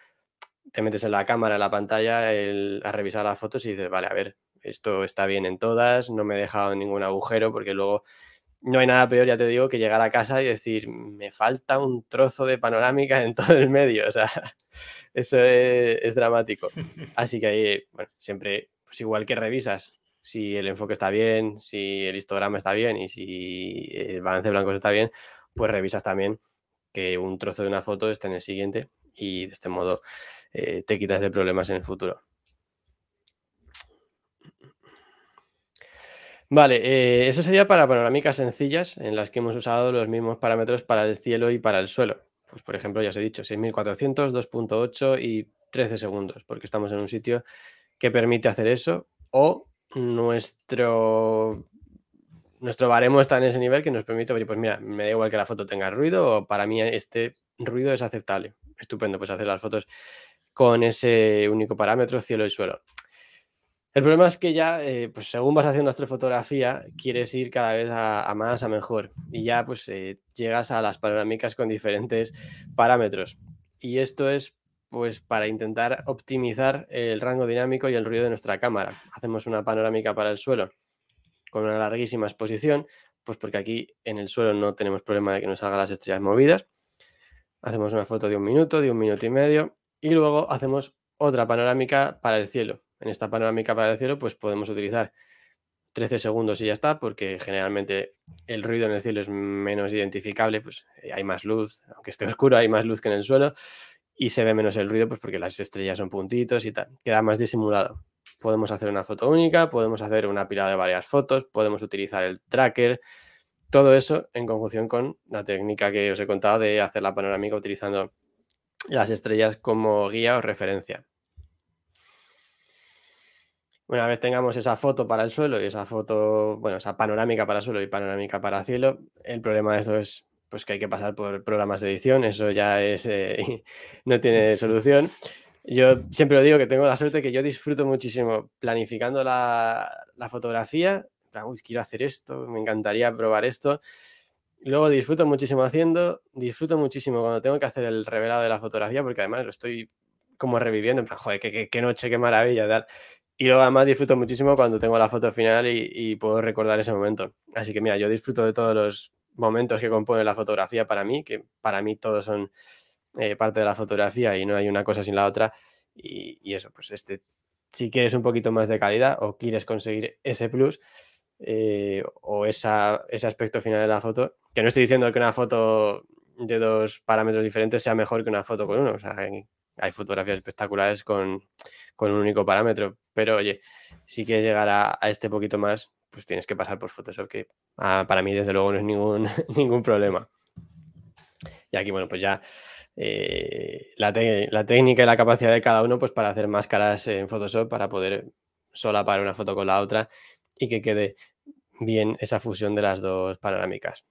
te metes en la cámara, en la pantalla, el, a revisar las fotos y dices, vale, a ver, esto está bien en todas, no me he dejado ningún agujero porque luego no hay nada peor, ya te digo, que llegar a casa y decir, me falta un trozo de panorámica en todo el medio. O sea, eso es, es dramático. Así que ahí, bueno, siempre, pues igual que revisas si el enfoque está bien, si el histograma está bien y si el balance blanco está bien, pues revisas también que un trozo de una foto esté en el siguiente y de este modo eh, te quitas de problemas en el futuro. Vale, eh, eso sería para panorámicas sencillas en las que hemos usado los mismos parámetros para el cielo y para el suelo. Pues por ejemplo, ya os he dicho, 6400, 2.8 y 13 segundos, porque estamos en un sitio que permite hacer eso o nuestro nuestro baremo está en ese nivel que nos permite, oye, pues mira, me da igual que la foto tenga ruido, o para mí este ruido es aceptable. Estupendo, pues hacer las fotos con ese único parámetro, cielo y suelo. El problema es que ya, eh, pues según vas haciendo astrofotografía, quieres ir cada vez a, más, a mejor. Y ya, pues eh, llegas a las panorámicas con diferentes parámetros. Y esto es pues para intentar optimizar el rango dinámico y el ruido de nuestra cámara. Hacemos una panorámica para el suelo con una larguísima exposición, pues porque aquí en el suelo no tenemos problema de que nos haga las estrellas movidas. Hacemos una foto de un minuto, de un minuto y medio, y luego hacemos otra panorámica para el cielo. En esta panorámica para el cielo, pues podemos utilizar 13 segundos y ya está, porque generalmente el ruido en el cielo es menos identificable, pues hay más luz, aunque esté oscuro, hay más luz que en el suelo y se ve menos el ruido, pues porque las estrellas son puntitos y tal. Queda más disimulado. Podemos hacer una foto única, podemos hacer una pila de varias fotos, podemos utilizar el tracker. Todo eso en conjunción con la técnica que os he contado de hacer la panorámica utilizando las estrellas como guía o referencia. Una vez tengamos esa foto para el suelo y esa foto, bueno, esa panorámica para suelo y panorámica para cielo, el problema de esto es pues que hay que pasar por programas de edición, eso ya es, eh, no tiene solución. Yo siempre lo digo que tengo la suerte que yo disfruto muchísimo planificando la, la fotografía, quiero hacer esto, me encantaría probar esto. Luego disfruto muchísimo haciendo, disfruto muchísimo cuando tengo que hacer el revelado de la fotografía, porque además lo estoy como reviviendo, en plan, joder, qué, qué, noche, qué maravilla, tal. Y luego además disfruto muchísimo cuando tengo la foto final y, puedo recordar ese momento. Así que mira, yo disfruto de todos los momentos que compone la fotografía para mí, que para mí todos son eh, parte de la fotografía y no hay una cosa sin la otra. Y, eso, pues este, si quieres un poquito más de calidad o quieres conseguir ese plus eh, o ese aspecto final de la foto, que no estoy diciendo que una foto de dos parámetros diferentes sea mejor que una foto con uno. O sea, hay fotografías espectaculares con, un único parámetro, pero oye, si quieres llegar a este poquito más, pues tienes que pasar por Photoshop, que ah, para mí desde luego no es ningún, ningún problema. Y aquí, bueno, pues ya eh, la, técnica y la capacidad de cada uno, pues para hacer máscaras en Photoshop, para poder solapar una foto con la otra y que quede bien esa fusión de las dos panorámicas.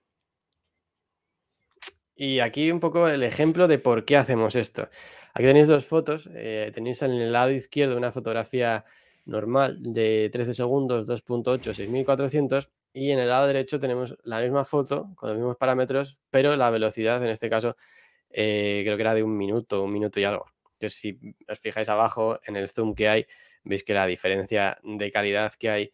Y aquí un poco el ejemplo de por qué hacemos esto. Aquí tenéis dos fotos. Eh, tenéis en el lado izquierdo una fotografía normal de 13 segundos, 2.8, 6400. Y en el lado derecho tenemos la misma foto con los mismos parámetros, pero la velocidad en este caso eh, creo que era de un minuto, un minuto y algo. Entonces, si os fijáis abajo en el zoom que hay, veis que la diferencia de calidad que hay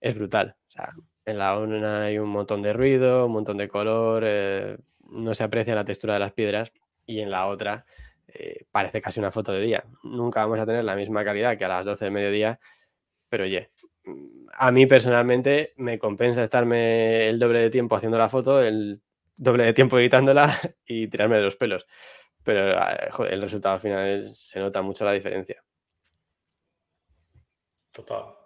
es brutal. sea, en la una hay un montón de ruido, un montón de color, eh, no se aprecia la textura de las piedras y en la otra eh, parece casi una foto de día. Nunca vamos a tener la misma calidad que a las 12 del mediodía, pero oye, a mí personalmente me compensa estarme el doble de tiempo haciendo la foto, el doble de tiempo editándola y tirarme de los pelos. Pero ah, el resultado final se nota mucho la diferencia. Total.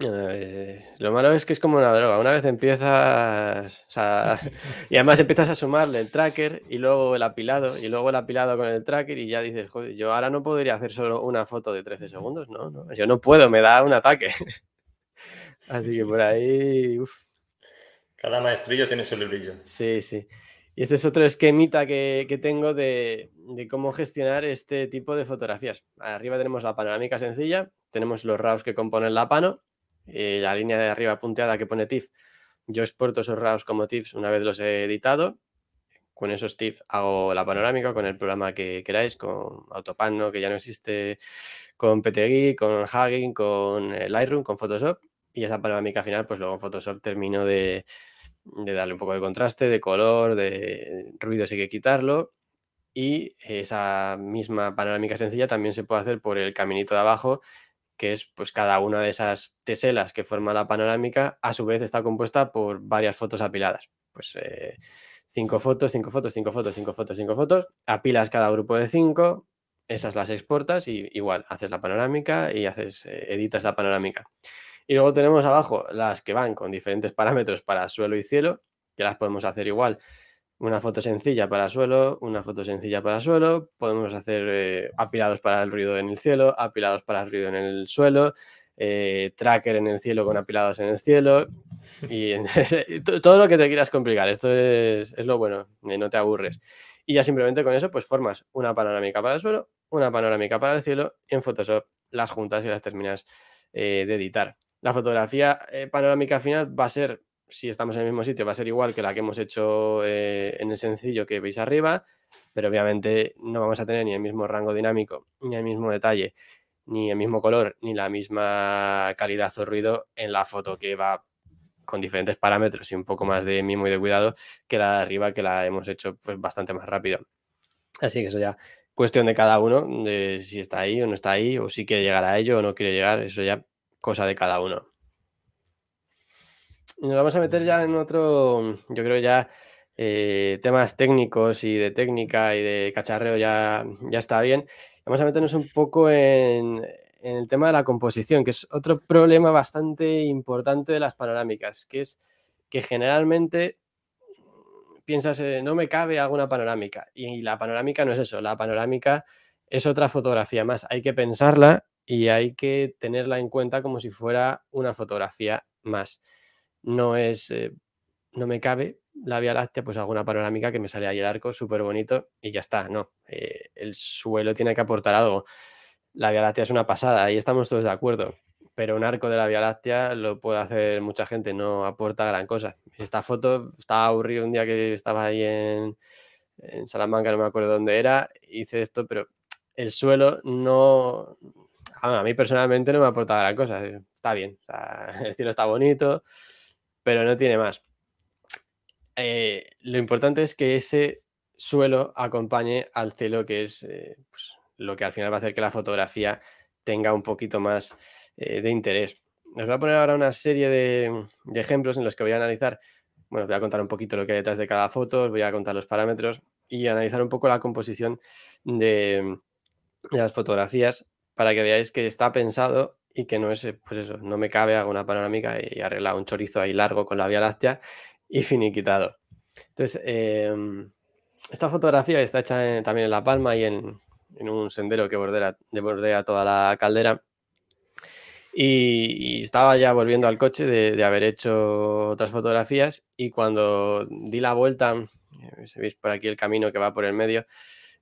Eh, lo malo es que es como una droga. Una vez empiezas. y además empiezas a sumarle el tracker y luego el apilado y luego el apilado con el tracker y ya dices, joder, yo ahora no podría hacer solo una foto de 13 segundos, ¿no? no yo no puedo, me da un ataque. Así que por ahí. Cada maestrillo tiene su librillo. Sí, sí. Y este es otro esquemita que, tengo de, de, cómo gestionar este tipo de fotografías. Arriba tenemos la panorámica sencilla, tenemos los RAWs que componen la pano eh, la línea de arriba punteada que pone TIFF, yo exporto esos RAWs como TIFFs una vez los he editado. Con esos TIFF hago la panorámica con el programa que queráis, con Autopano, que ya no existe, con PTGui, con Hugging, con eh, Lightroom, con Photoshop. Y esa panorámica final, pues luego en Photoshop termino de, de darle un poco de contraste, de color, de ruido, si hay que quitarlo. Y esa misma panorámica sencilla también se puede hacer por el caminito de abajo que es pues cada una de esas teselas que forma la panorámica, a su vez está compuesta por varias fotos apiladas. Pues eh, cinco fotos, cinco fotos, cinco fotos, cinco fotos, cinco fotos, apilas cada grupo de cinco, esas las exportas y igual haces la panorámica y haces, eh, editas la panorámica. Y luego tenemos abajo las que van con diferentes parámetros para suelo y cielo, que las podemos hacer igual una foto sencilla para suelo, una foto sencilla para suelo, podemos hacer eh, apilados para el ruido en el cielo, apilados para el ruido en el suelo, eh, tracker en el cielo con apilados en el cielo y eh, todo lo que te quieras complicar. Esto es, lo bueno, no te aburres. Y ya simplemente con eso pues formas una panorámica para el suelo, una panorámica para el cielo y en Photoshop las juntas y las terminas de editar. La fotografía panorámica final va a ser si estamos en el mismo sitio, va a ser igual que la que hemos hecho eh, en el sencillo que veis arriba, pero obviamente no vamos a tener ni el mismo rango dinámico, ni el mismo detalle, ni el mismo color, ni la misma calidad o ruido en la foto que va con diferentes parámetros y un poco más de mimo y de cuidado que la de arriba que la hemos hecho pues bastante más rápido. Así que eso ya cuestión de cada uno, de si está ahí o no está ahí, o si quiere llegar a ello o no quiere llegar, eso ya cosa de cada uno nos vamos a meter ya en otro, yo creo ya eh, temas técnicos y de técnica y de cacharreo ya, ya está bien. Vamos a meternos un poco en, el tema de la composición, que es otro problema bastante importante de las panorámicas, que es que generalmente piensas, eh, no me cabe, alguna panorámica. Y, la panorámica no es eso, la panorámica es otra fotografía más. Hay que pensarla y hay que tenerla en cuenta como si fuera una fotografía más no es, eh, no me cabe la Vía Láctea, pues alguna panorámica que me sale ahí el arco, súper bonito, y ya está, no, eh, el suelo tiene que aportar algo. La Vía Láctea es una pasada, ahí estamos todos de acuerdo, pero un arco de la Vía Láctea lo puede hacer mucha gente, no aporta gran cosa. Esta foto estaba aburrido un día que estaba ahí en, Salamanca, no me acuerdo dónde era, hice esto, pero el suelo no, a mí personalmente no me aporta gran cosa, eh, está bien, el cielo está bonito, pero no tiene más. Eh, lo importante es que ese suelo acompañe al celo que es eh, pues, lo que al final va a hacer que la fotografía tenga un poquito más eh, de interés. Os voy a poner ahora una serie de, ejemplos en los que voy a analizar, bueno, voy a contar un poquito lo que hay detrás de cada foto, os voy a contar los parámetros y analizar un poco la composición de las fotografías para que veáis que está pensado y que no es, eh, pues eso, no me cabe, hago una panorámica y arregla un chorizo ahí largo con la Vía Láctea y finiquitado. Entonces, em, esta fotografía está hecha eh, también en La Palma y en, en un sendero que bordea, bordea toda la caldera. Y, estaba ya volviendo al coche de, de, haber hecho otras fotografías y cuando di la vuelta, eh, si veis por aquí el camino que va por el medio,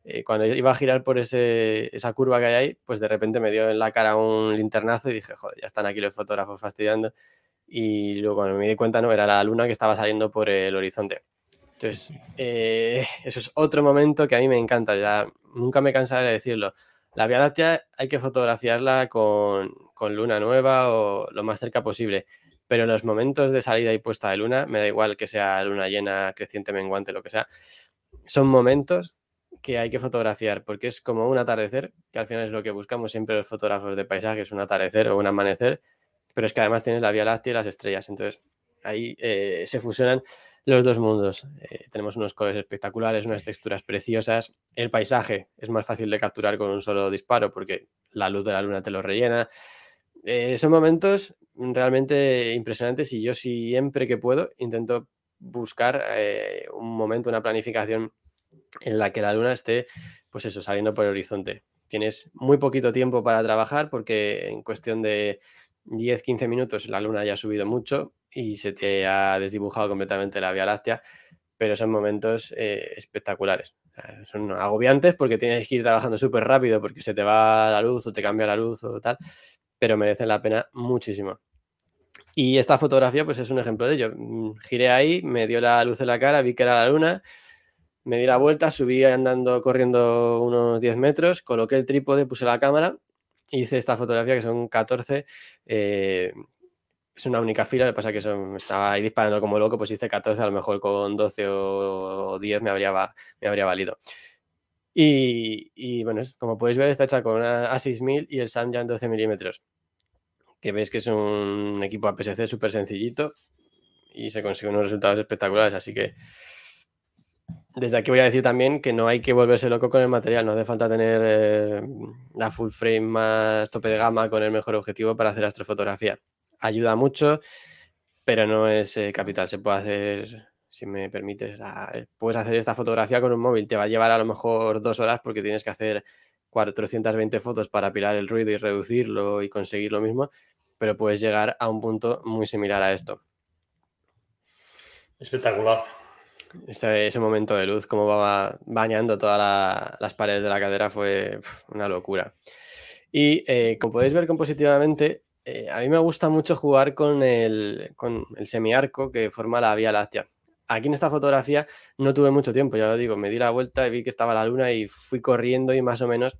eh, cuando iba a girar por esa curva que hay ahí, pues de repente me dio en la cara un linternazo y dije, joder, ya están aquí los fotógrafos fastidiando. Y luego cuando me di cuenta, no, era la luna que estaba saliendo por el horizonte. Entonces, eh, eso es otro momento que a mí me encanta, ya nunca me cansaré de decirlo. La Vía Láctea hay que fotografiarla con, con luna nueva o lo más cerca posible pero los momentos de salida y puesta de luna, me da igual que sea luna llena, creciente, menguante, lo que sea, son momentos que hay que fotografiar, porque es como un atardecer, que al final es lo que buscamos siempre los fotógrafos de paisajes, un atardecer o un amanecer, pero es que además tienes la Vía Láctea y las estrellas, entonces ahí eh, se fusionan los dos mundos. Eh, tenemos unos colores espectaculares, unas texturas preciosas, el paisaje es más fácil de capturar con un solo disparo porque la luz de la luna te lo rellena. Eh, son momentos realmente impresionantes y yo siempre que puedo intento buscar un momento, una planificación en la que la luna esté, pues eso, saliendo por el horizonte. Tienes muy poquito tiempo para trabajar porque en cuestión de 10-15 minutos la luna ya ha subido mucho y se te ha desdibujado completamente la Vía Láctea, pero son momentos eh, espectaculares. Son agobiantes porque tienes que ir trabajando súper rápido porque se te va la luz o te cambia la luz o tal, pero merecen la pena muchísimo. Y esta fotografía pues es un ejemplo de ello. Mm, giré ahí, me dio la luz en la cara, vi que era la luna, me di la vuelta, subí andando, corriendo unos 10 metros, coloqué el trípode, puse la cámara, hice esta fotografía que son 14. Eh, es una única fila, lo que pasa es que son, estaba ahí disparando como loco, pues hice 14, a lo mejor con 12 o 10 me habría, me habría valido. Y, bueno, como podéis ver, está hecha con una A6000 y el Samyang 12 milímetros. Que veis que es un equipo APS-C súper sencillito y se consiguen unos resultados espectaculares, así que desde aquí voy a decir también que no hay que volverse loco con el material, no hace falta tener la eh, full frame más tope de gama con el mejor objetivo para hacer astrofotografía. Ayuda mucho, pero no es eh, capital. Se puede hacer, si me permites, ah, puedes hacer esta fotografía con un móvil. Te va a llevar a lo mejor dos horas porque tienes que hacer 420 fotos para apilar el ruido y reducirlo y conseguir lo mismo, pero puedes llegar a un punto muy similar a esto. Espectacular. Ese, momento de luz, como va bañando todas las paredes de la cadera, fue una locura. Y eh, como podéis ver compositivamente, eh, a mí me gusta mucho jugar con el, con el semiarco que forma la Vía Láctea. Aquí en esta fotografía no tuve mucho tiempo, ya lo digo, me di la vuelta y vi que estaba la luna y fui corriendo y más o menos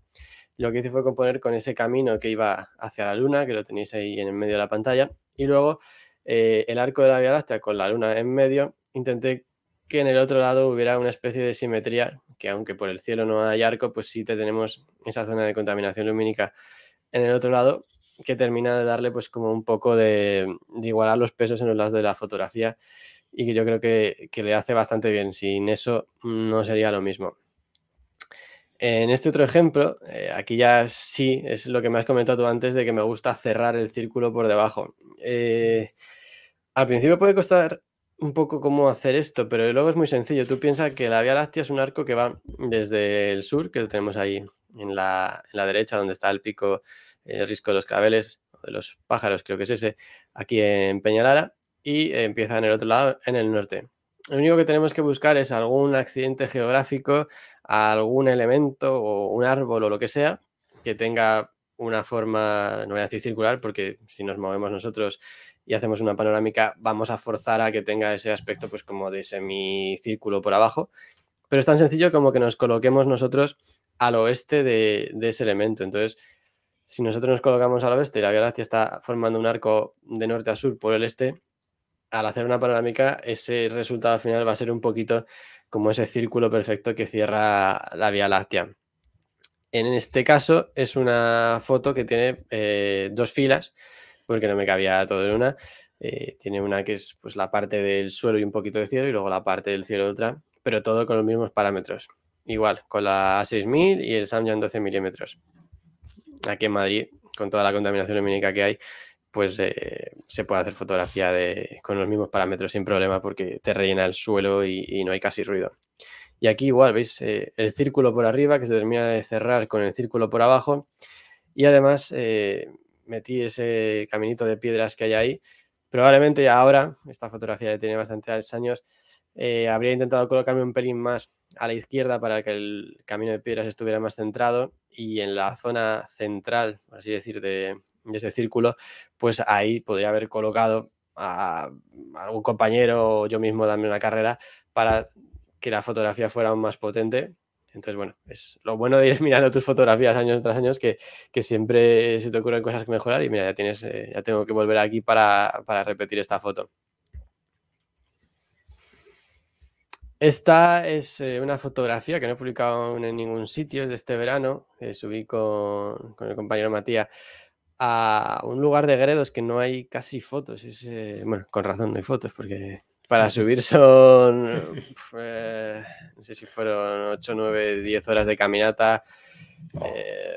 lo que hice fue componer con ese camino que iba hacia la luna, que lo tenéis ahí en el medio de la pantalla, y luego eh, el arco de la Vía Láctea con la luna en medio, intenté que en el otro lado hubiera una especie de simetría, que aunque por el cielo no hay arco, pues sí te tenemos esa zona de contaminación lumínica en el otro lado, que termina de darle pues como un poco de, igualar los pesos en los lados de la fotografía y que yo creo que, le hace bastante bien. Sin eso no sería lo mismo. En este otro ejemplo, eh, aquí ya sí es lo que me has comentado tú antes de que me gusta cerrar el círculo por debajo. Eh, al principio puede costar un poco cómo hacer esto, pero luego es muy sencillo. Tú piensas que la Vía Láctea es un arco que va desde el sur, que tenemos ahí en la, la derecha, donde está el pico, el risco de los cabeles, de los pájaros, creo que es ese, aquí en Peñalara, y empieza en el otro lado, en el norte. Lo único que tenemos que buscar es algún accidente geográfico, algún elemento o un árbol o lo que sea que tenga una forma, no voy a decir circular, porque si nos movemos nosotros y hacemos una panorámica, vamos a forzar a que tenga ese aspecto pues como de semicírculo por abajo. Pero es tan sencillo como que nos coloquemos nosotros al oeste de, ese elemento. Entonces, si nosotros nos colocamos al oeste y la Vía Láctea está formando un arco de norte a sur por el este, al hacer una panorámica, ese resultado final va a ser un poquito como ese círculo perfecto que cierra la Vía Láctea. En este caso es una foto que tiene eh, dos filas porque no me cabía todo en una. Eh, tiene una que es pues, la parte del suelo y un poquito de cielo y luego la parte del cielo otra, pero todo con los mismos parámetros. Igual, con la A6000 y el Samyang 12 milímetros. Aquí en Madrid, con toda la contaminación lumínica que hay, pues eh, se puede hacer fotografía de, con los mismos parámetros sin problema porque te rellena el suelo y, no hay casi ruido. Y aquí igual, veis eh, el círculo por arriba que se termina de cerrar con el círculo por abajo. Y además metí ese caminito de piedras que hay ahí. Probablemente ahora, esta fotografía ya tiene bastantes años, eh, habría intentado colocarme un pelín más a la izquierda para que el camino de piedras estuviera más centrado y en la zona central, por así decir, de, ese círculo, pues ahí podría haber colocado a algún compañero o yo mismo dame una carrera para que la fotografía fuera aún más potente entonces, bueno, es lo bueno de ir mirando tus fotografías años tras años que, que siempre se te ocurren cosas que mejorar y mira, ya tienes, eh, ya tengo que volver aquí para, repetir esta foto. Esta es eh, una fotografía que no he publicado en ningún sitio, es de este verano. que subí con, el compañero Matías a un lugar de Gredos que no hay casi fotos. Es, eh, bueno, con razón no hay fotos porque para subir son, eh, no sé si fueron 8, 9, 10 horas de caminata. Oh. Eh,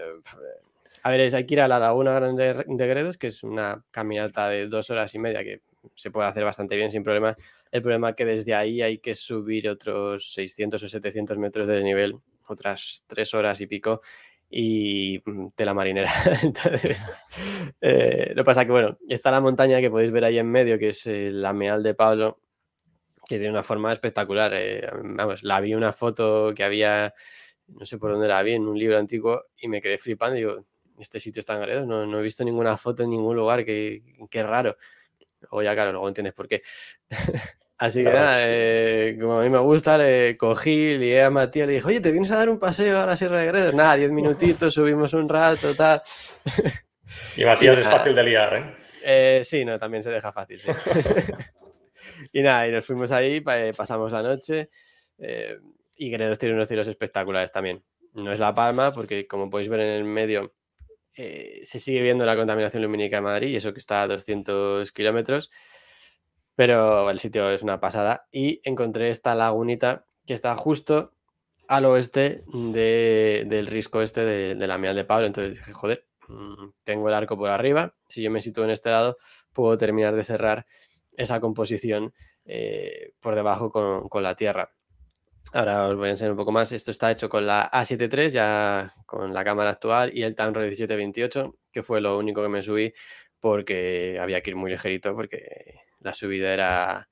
a ver, hay que ir a la Laguna Grande de Gredos, que es una caminata de dos horas y media que se puede hacer bastante bien sin problemas. El problema es que desde ahí hay que subir otros 600 o 700 metros de nivel otras tres horas y pico, y mm, tela marinera. Eh, lo que pasa que, bueno, está la montaña que podéis ver ahí en medio, que es la Meal de Pablo, que de una forma espectacular. Eh, vamos, la vi una foto que había, no sé por dónde la vi, en un libro antiguo y me quedé flipando. Digo, este sitio es tan Gredo, no, he visto ninguna foto en ningún lugar, qué, qué raro. O ya, claro, luego entiendes por qué. Así que nada, eh, como a mí me gusta, le cogí, lié a Matías, le dije, oye, ¿te vienes a dar un paseo ahora si regresas? Nada, diez minutitos, subimos un rato, tal. Y Matías es fácil de liar, ¿eh? ¿eh? Sí, no, también se deja fácil, sí. Y nada, y nos fuimos ahí, eh, pasamos la noche. Eh, y Gredos tiene unos cielos espectaculares también. No es La Palma, porque como podéis ver en el medio, eh, se sigue viendo la contaminación lumínica de Madrid, y eso que está a 200 kilómetros. Pero el sitio es una pasada. Y encontré esta lagunita que está justo al oeste del risco este de, la Mial de Pablo. Entonces dije, joder, mm, tengo el arco por arriba. Si yo me sitúo en este lado, puedo terminar de cerrar esa composición eh, por debajo con, la tierra. Ahora os voy a enseñar un poco más. Esto está hecho con la A73, ya con la cámara actual, y el Tamron 1728, que fue lo único que me subí porque había que ir muy ligerito porque la subida era,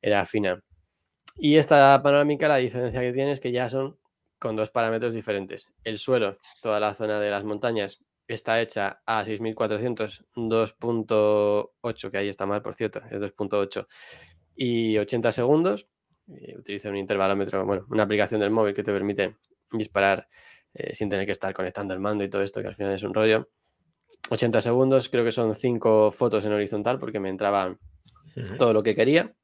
era fina. Y esta panorámica, la diferencia que tiene es que ya son con dos parámetros diferentes. El suelo, toda la zona de las montañas está hecha a 6.400, 2.8, que ahí está mal, por cierto, es 2.8, y 80 segundos. Eh, utiliza un intervalómetro, bueno, una aplicación del móvil que te permite disparar eh, sin tener que estar conectando el mando y todo esto, que al final es un rollo. 80 segundos, creo que son 5 fotos en horizontal porque me entraba todo lo que quería.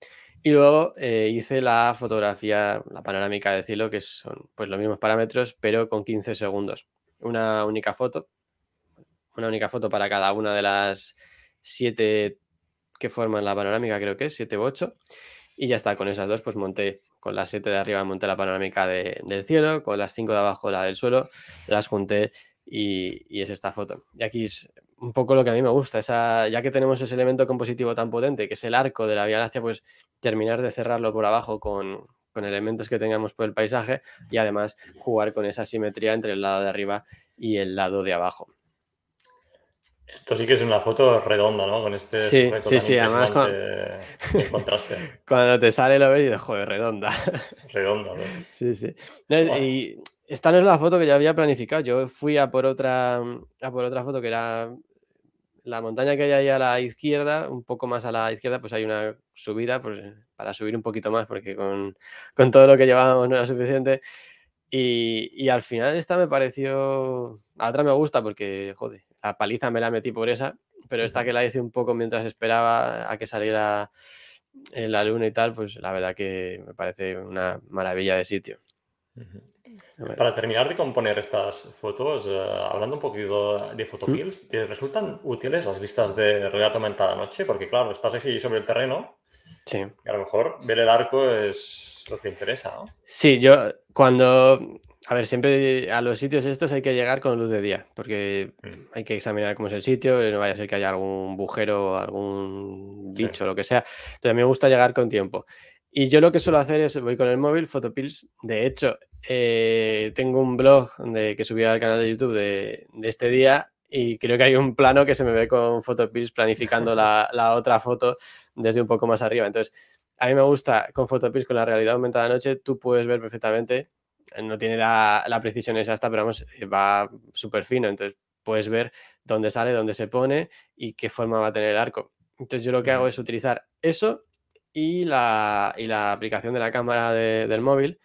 Y luego eh, hice la fotografía, la panorámica de cielo, que son pues los mismos parámetros, pero con 15 segundos. Una única foto una única foto para cada una de las siete que forman la panorámica, creo que es, siete u ocho. Y ya está, con esas dos, pues monté con las siete de arriba monté la panorámica del cielo, con las cinco de abajo la del suelo, las junté y, es esta foto. Y aquí es un poco lo que a mí me gusta, esa, ya que tenemos ese elemento compositivo tan potente, que es el arco de la Vía Láctea, pues terminar de cerrarlo por abajo con, con elementos que tengamos por el paisaje y además jugar con esa simetría entre el lado de arriba y el lado de abajo. Esto sí que es una foto redonda, ¿no? Con este. Sí, sí, además. Cuando... contraste. cuando te sale lo ves y dices, joder, redonda. Redonda, ¿no? Sí, sí. Y esta no es la foto que yo había planificado. Yo fui a por otra, a por otra foto que era la montaña que hay ahí a la izquierda, un poco más a la izquierda, pues hay una subida pues, para subir un poquito más, porque con, con todo lo que llevábamos no era suficiente. Y, y, al final esta me pareció. A otra me gusta porque, joder, paliza me la metí por esa, pero esta que la hice un poco mientras esperaba a que saliera la luna y tal, pues la verdad que me parece una maravilla de sitio. Para terminar de componer estas fotos, eh, hablando un poquito de fotopills, ¿te resultan útiles las vistas de relato aumentada noche? Porque claro, estás allí sobre el terreno y a lo mejor ver el arco es lo que interesa, ¿no? Sí, yo cuando. A ver, siempre a los sitios estos hay que llegar con luz de día, porque mm. hay que examinar cómo es el sitio, no vaya a ser que haya algún bujero, algún bicho, lo que sea. Entonces, a mí me gusta llegar con tiempo. Y yo lo que suelo hacer es, voy con el móvil, Photopills. De hecho, eh, tengo un blog de, que subí al canal de YouTube de, este día y creo que hay un plano que se me ve con Photopills planificando la, la, otra foto desde un poco más arriba. Entonces, a mí me gusta con Photopisk, con la realidad aumentada noche, tú puedes ver perfectamente, eh, no tiene la, precisión exacta, pero vamos, eh, va súper fino, entonces puedes ver dónde sale, dónde se pone y qué forma va a tener el arco. Entonces yo lo que hago es utilizar eso y la, aplicación de la cámara del móvil,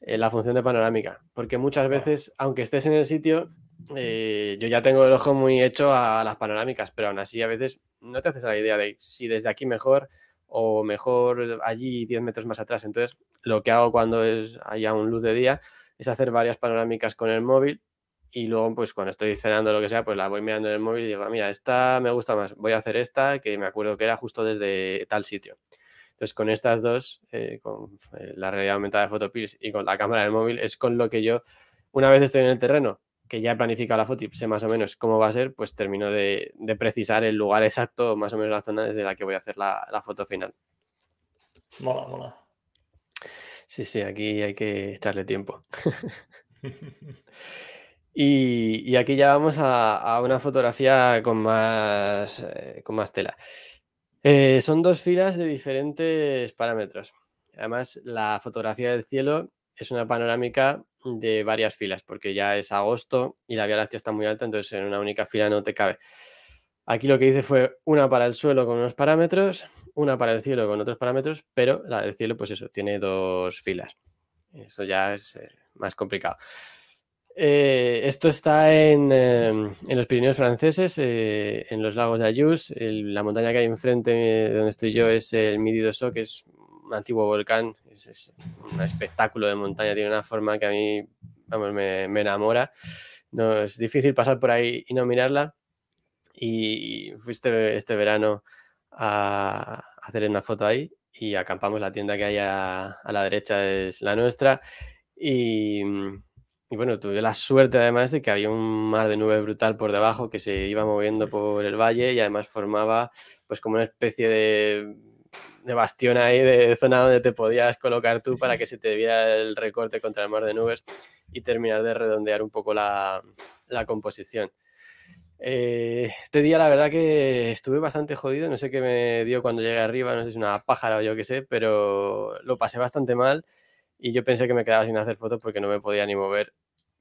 en eh, la función de panorámica, porque muchas veces, aunque estés en el sitio, yo ya tengo el ojo muy hecho a las panorámicas, pero aún así a veces no te haces la idea de si desde aquí mejor, o mejor allí 10 metros más atrás. Entonces, lo que hago cuando es haya un luz de día es hacer varias panorámicas con el móvil y luego, pues cuando estoy cenando o lo que sea, pues la voy mirando en el móvil y digo, ah, mira, esta me gusta más, voy a hacer esta que me acuerdo que era justo desde tal sitio. Entonces, con estas dos, eh, con eh, la realidad aumentada de Photopills y con la cámara del móvil, es con lo que yo, una vez estoy en el terreno, que ya he planificado la foto y sé más o menos cómo va a ser, pues termino de, precisar el lugar exacto, más o menos la zona desde la que voy a hacer la, foto final. Mola, mola. Sí, sí, aquí hay que echarle tiempo. y, aquí ya vamos a, una fotografía con más, eh, con más tela. Eh, son dos filas de diferentes parámetros. Además, la fotografía del cielo es una panorámica de varias filas, porque ya es agosto y la galaxia está muy alta, entonces en una única fila no te cabe. Aquí lo que hice fue una para el suelo con unos parámetros, una para el cielo con otros parámetros, pero la del cielo, pues eso, tiene dos filas. Eso ya es eh, más complicado. Eh, esto está em, en, los Pirineos franceses, eh, en los lagos de Ayus. la montaña que hay enfrente donde estoy yo es el Midi d'Osso, que es un antiguo volcán es, un espectáculo de montaña, tiene una forma que a mí, vamos, me, enamora. No, es difícil pasar por ahí y no mirarla. Y fuiste este verano a hacer una foto ahí y acampamos. La tienda que hay a, la derecha es la nuestra. Y, y, bueno, tuve la suerte además de que había un mar de nubes brutal por debajo que se iba moviendo por el valle y además formaba pues como una especie de de bastión ahí, de zona donde te podías colocar tú para que se te viera el recorte contra el mar de nubes y terminar de redondear un poco la, la composición. Eh, este día la verdad que estuve bastante jodido, no sé qué me dio cuando llegué arriba, no sé si una pájara o yo qué sé, pero lo pasé bastante mal y yo pensé que me quedaba sin hacer fotos porque no me podía ni mover.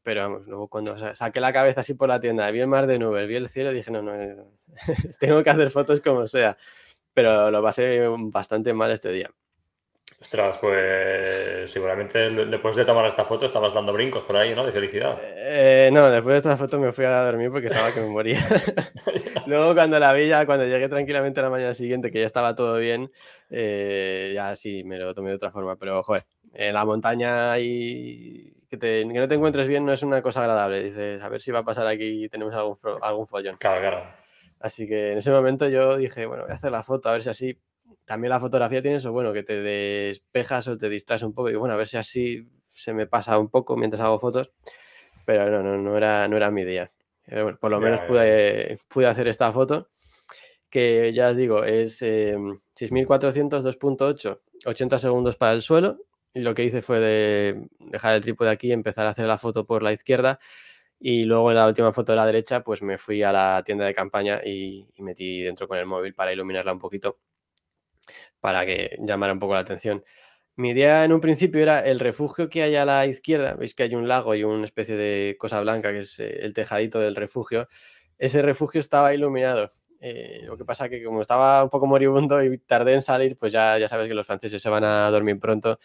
Pero vamos, luego cuando saqué la cabeza así por la tienda, vi el mar de nubes, vi el cielo, dije, no, no. tengo que hacer fotos como sea pero lo pasé bastante mal este día. Ostras, pues seguramente después de tomar esta foto estabas dando brincos por ahí, ¿no? De felicidad. Eh, no, después de esta foto me fui a dormir porque estaba que me moría. Luego cuando la vi ya, cuando llegué tranquilamente a la mañana siguiente, que ya estaba todo bien, eh, ya sí, me lo tomé de otra forma. Pero, joder, en eh, la montaña y que, no te encuentres bien no es una cosa agradable. Dices, a ver si va a pasar aquí y tenemos algún, algún follón. Claro, claro. Así que en ese momento yo dije, bueno, voy a hacer la foto, a ver si así. También la fotografía tiene eso, bueno, que te despejas o te distraes un poco. Y bueno, a ver si así se me pasa un poco mientras hago fotos. Pero no, no, no era, no era mi día. Eh, por lo menos pude, hacer esta foto, que ya os digo, es 6400 2.8, 80 segundos para el suelo. Y lo que hice fue de dejar el trípode aquí, y empezar a hacer la foto por la izquierda y luego en la última foto de la derecha, pues me fui a la tienda de campaña y, metí dentro con el móvil para iluminarla un poquito, para que llamara un poco la atención. Mi idea en un principio era el refugio que hay a la izquierda, veis que hay un lago y una especie de cosa blanca que es eh, el tejadito del refugio. Ese refugio estaba iluminado eh, lo que pasa que como estaba un poco moribundo y tardé en salir, pues ya, ya sabes que los franceses se van a dormir pronto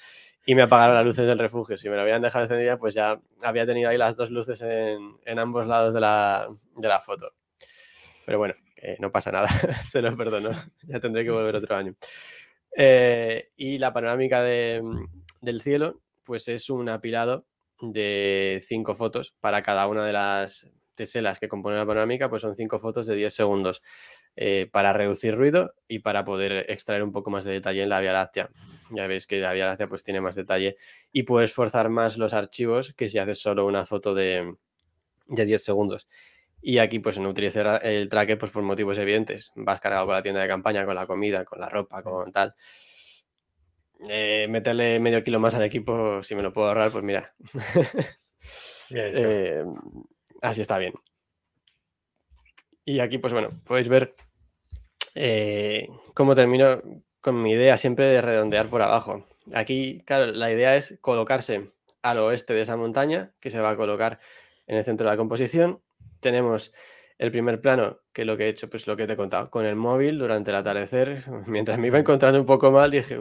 y me apagaron las luces del refugio. Si me lo habían dejado encendida, pues ya había tenido ahí las dos luces en, ambos lados de la, foto. Pero bueno, no pasa nada, se lo perdono, ya tendré que volver otro año. Eh, y la panorámica del cielo, pues es un apilado de cinco fotos para cada una de las teselas que componen la panorámica pues son cinco fotos de 10 segundos eh, para reducir ruido y para poder extraer un poco más de detalle en la Vía Láctea. Ya veis que la Vía Láctea pues tiene más detalle y puedes forzar más los archivos que si haces solo una foto de, de 10 segundos. Y aquí pues no utilizar el tracker pues por motivos evidentes. Vas cargado con la tienda de campaña, con la comida, con la ropa, con tal. Eh, meterle medio kilo más al equipo, si me lo puedo ahorrar, pues mira. Eh, así ah, está bien. Y aquí, pues bueno, podéis ver eh, cómo termino con mi idea siempre de redondear por abajo. Aquí, claro, la idea es colocarse al oeste de esa montaña, que se va a colocar en el centro de la composición. Tenemos el primer plano, que lo que he hecho, pues lo que te he contado, con el móvil durante el atardecer, mientras me iba encontrando un poco mal, dije,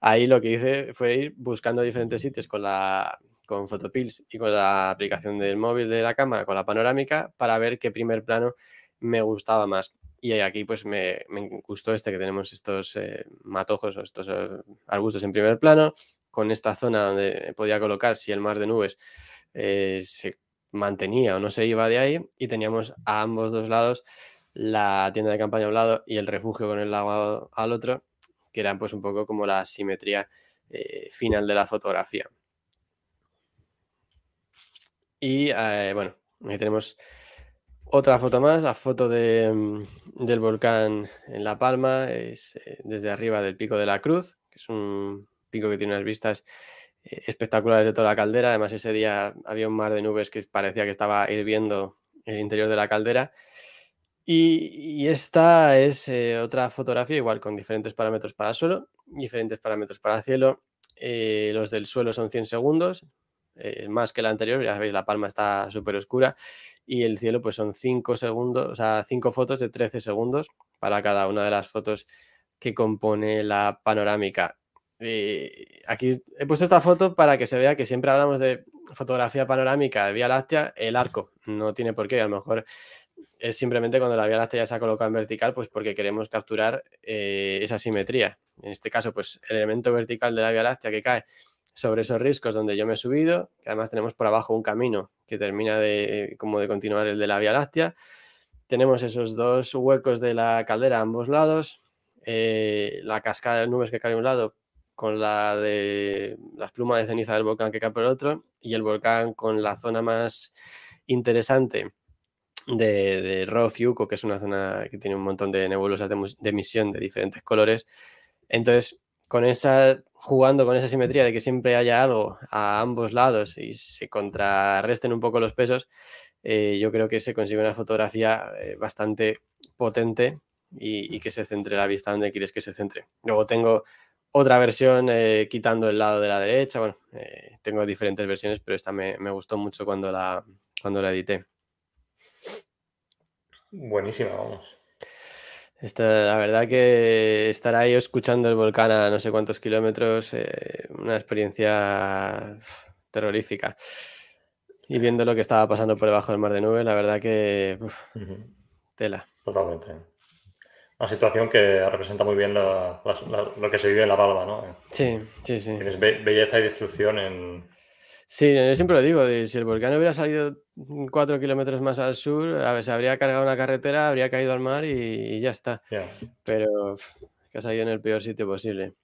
ahí lo que hice fue ir buscando diferentes sitios con la, con Photopills y con la aplicación del móvil de la cámara, con la panorámica, para ver qué primer plano me gustaba más. Y aquí pues me, gustó este que tenemos estos eh, matojos o estos eh, arbustos en primer plano, con esta zona donde podía colocar si el mar de nubes eh, se mantenía o no se iba de ahí, y teníamos a ambos dos lados la tienda de campaña a un lado y el refugio con el lago al otro, que eran pues un poco como la simetría final de la fotografía. Y eh, bueno, aquí tenemos otra foto más, la foto mm, del volcán en La Palma, es eh, desde arriba del Pico de la Cruz, que es un pico que tiene unas vistas eh, espectaculares de toda la caldera. Además, ese día había un mar de nubes que parecía que estaba hirviendo el interior de la caldera. Y, esta es otra fotografía, igual con diferentes parámetros para suelo, diferentes parámetros para cielo. los del suelo son 100 segundos, eh, más que la anterior, ya sabéis, la palma está súper oscura y el cielo pues son 5 segundos, o sea, 5 fotos de 13 segundos para cada una de las fotos que compone la panorámica. Eh, aquí he puesto esta foto para que se vea que siempre hablamos de fotografía panorámica de Vía Láctea, el arco no tiene por qué, a lo mejor es simplemente cuando la Vía Láctea ya se ha colocado en vertical, pues porque queremos capturar eh, esa simetría. En este caso, pues el elemento vertical de la Vía Láctea que cae sobre esos riscos donde yo me he subido, que además tenemos por abajo un camino que termina de, como de continuar el de la Vía Láctea. Tenemos esos dos huecos de la caldera a ambos lados, eh, la cascada de nubes que cae un lado con la de las plumas de ceniza del volcán que cae por el otro y el volcán con la zona más interesante de, de Rof que es una zona que tiene un montón de nebulosas de emisión de diferentes colores. Entonces, con esa jugando con esa simetría de que siempre haya algo a ambos lados y se contrarresten un poco los pesos, eh, yo creo que se consigue una fotografía eh, bastante potente y, que se centre la vista donde quieres que se centre. Luego tengo otra versión eh, quitando el lado de la derecha, bueno, tengo diferentes versiones, pero esta me, gustó mucho cuando la, cuando la edité. Buenísima, vamos. Esta, la verdad que estar ahí escuchando el volcán a no sé cuántos kilómetros, eh, una experiencia terrorífica. Y viendo lo que estaba pasando por debajo del mar de nubes, la verdad que tela. Totalmente. Una situación que representa muy bien lo que se vive en La Palma, ¿no? Sí, sí, sí. Tienes belleza y destrucción en, Sí, siempre lo digo, si el volcán hubiera salido cuatro kilómetros más al sur, a ver, se habría cargado una carretera, habría caído al mar y, ya está. Pero que ha salido en el peor sitio posible.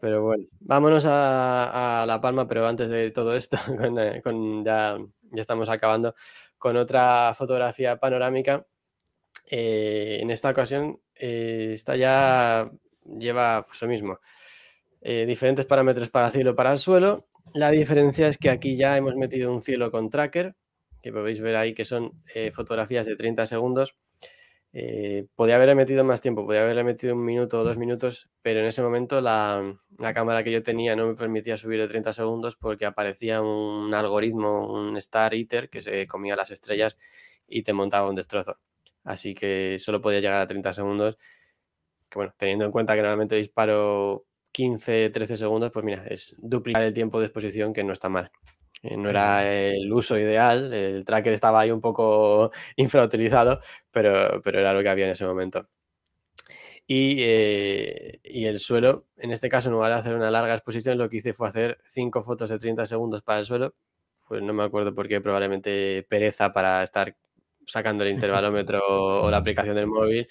Pero bueno, vámonos a, La Palma, pero antes de todo esto, eh, con, ya, ya, estamos acabando con otra fotografía panorámica. Eh, en esta ocasión, está eh, esta ya lleva pues, lo mismo. diferentes parámetros para cielo para el suelo la diferencia es que aquí ya hemos metido un cielo con tracker, que podéis ver ahí que son eh, fotografías de 30 segundos. Eh, podía haberle metido más tiempo, podía haberle metido un minuto o dos minutos, pero en ese momento la, la cámara que yo tenía no me permitía subir de 30 segundos porque aparecía un algoritmo, un Star Eater que se comía las estrellas y te montaba un destrozo. Así que solo podía llegar a 30 segundos. Que bueno, teniendo en cuenta que normalmente disparo 15, 13 segundos, pues mira, es duplicar el tiempo de exposición que no está mal. Eh, no era el uso ideal, el tracker estaba ahí un poco infrautilizado, pero, pero era lo que había en ese momento. Y, eh, y, el suelo, en este caso, en lugar de hacer una larga exposición, lo que hice fue hacer cinco fotos de 30 segundos para el suelo. Pues no me acuerdo por qué, probablemente pereza para estar sacando el intervalómetro o la aplicación del móvil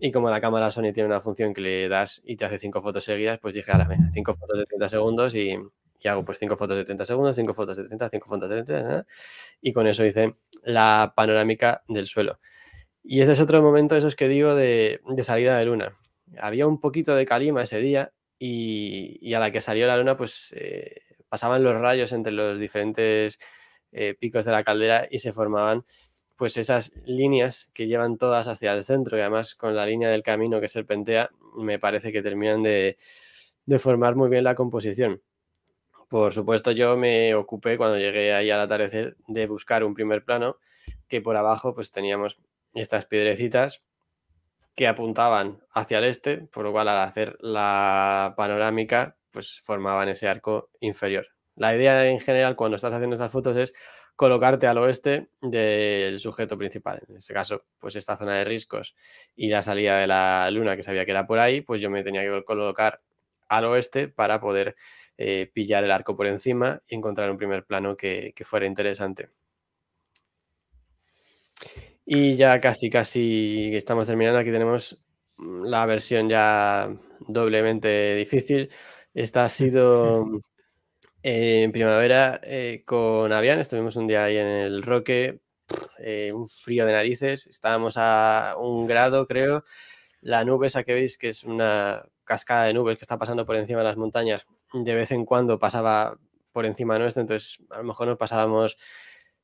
y como la cámara Sony tiene una función que le das y te hace cinco fotos seguidas, pues dije, ahora venga, cinco fotos de 30 segundos y, hago pues cinco fotos de 30 segundos, cinco fotos de 30, cinco fotos de 30, ¿eh? y con eso hice la panorámica del suelo. Y ese es otro momento, esos que digo, de, salida de luna. Había un poquito de calima ese día y, a la que salió la luna, pues eh, pasaban los rayos entre los diferentes eh, picos de la caldera y se formaban pues esas líneas que llevan todas hacia el centro y además con la línea del camino que serpentea, me parece que terminan de, formar muy bien la composición. Por supuesto, yo me ocupé cuando llegué ahí al atardecer de buscar un primer plano que por abajo pues teníamos estas piedrecitas que apuntaban hacia el este, por lo cual al hacer la panorámica pues formaban ese arco inferior. La idea en general cuando estás haciendo esas fotos es colocarte al oeste del sujeto principal. En este caso, pues esta zona de riscos y la salida de la luna que sabía que era por ahí, pues yo me tenía que colocar al oeste para poder eh, pillar el arco por encima y encontrar un primer plano que, que fuera interesante. Y ya casi, casi estamos terminando. Aquí tenemos mm, la versión ya doblemente difícil. Esta ha sido mm, eh, en primavera eh, con Avian, estuvimos un día ahí en el Roque, eh, un frío de narices, estábamos a un grado, creo. La nube esa que veis, que es una cascada de nubes que está pasando por encima de las montañas, de vez en cuando pasaba por encima nuestro, entonces a lo mejor nos pasábamos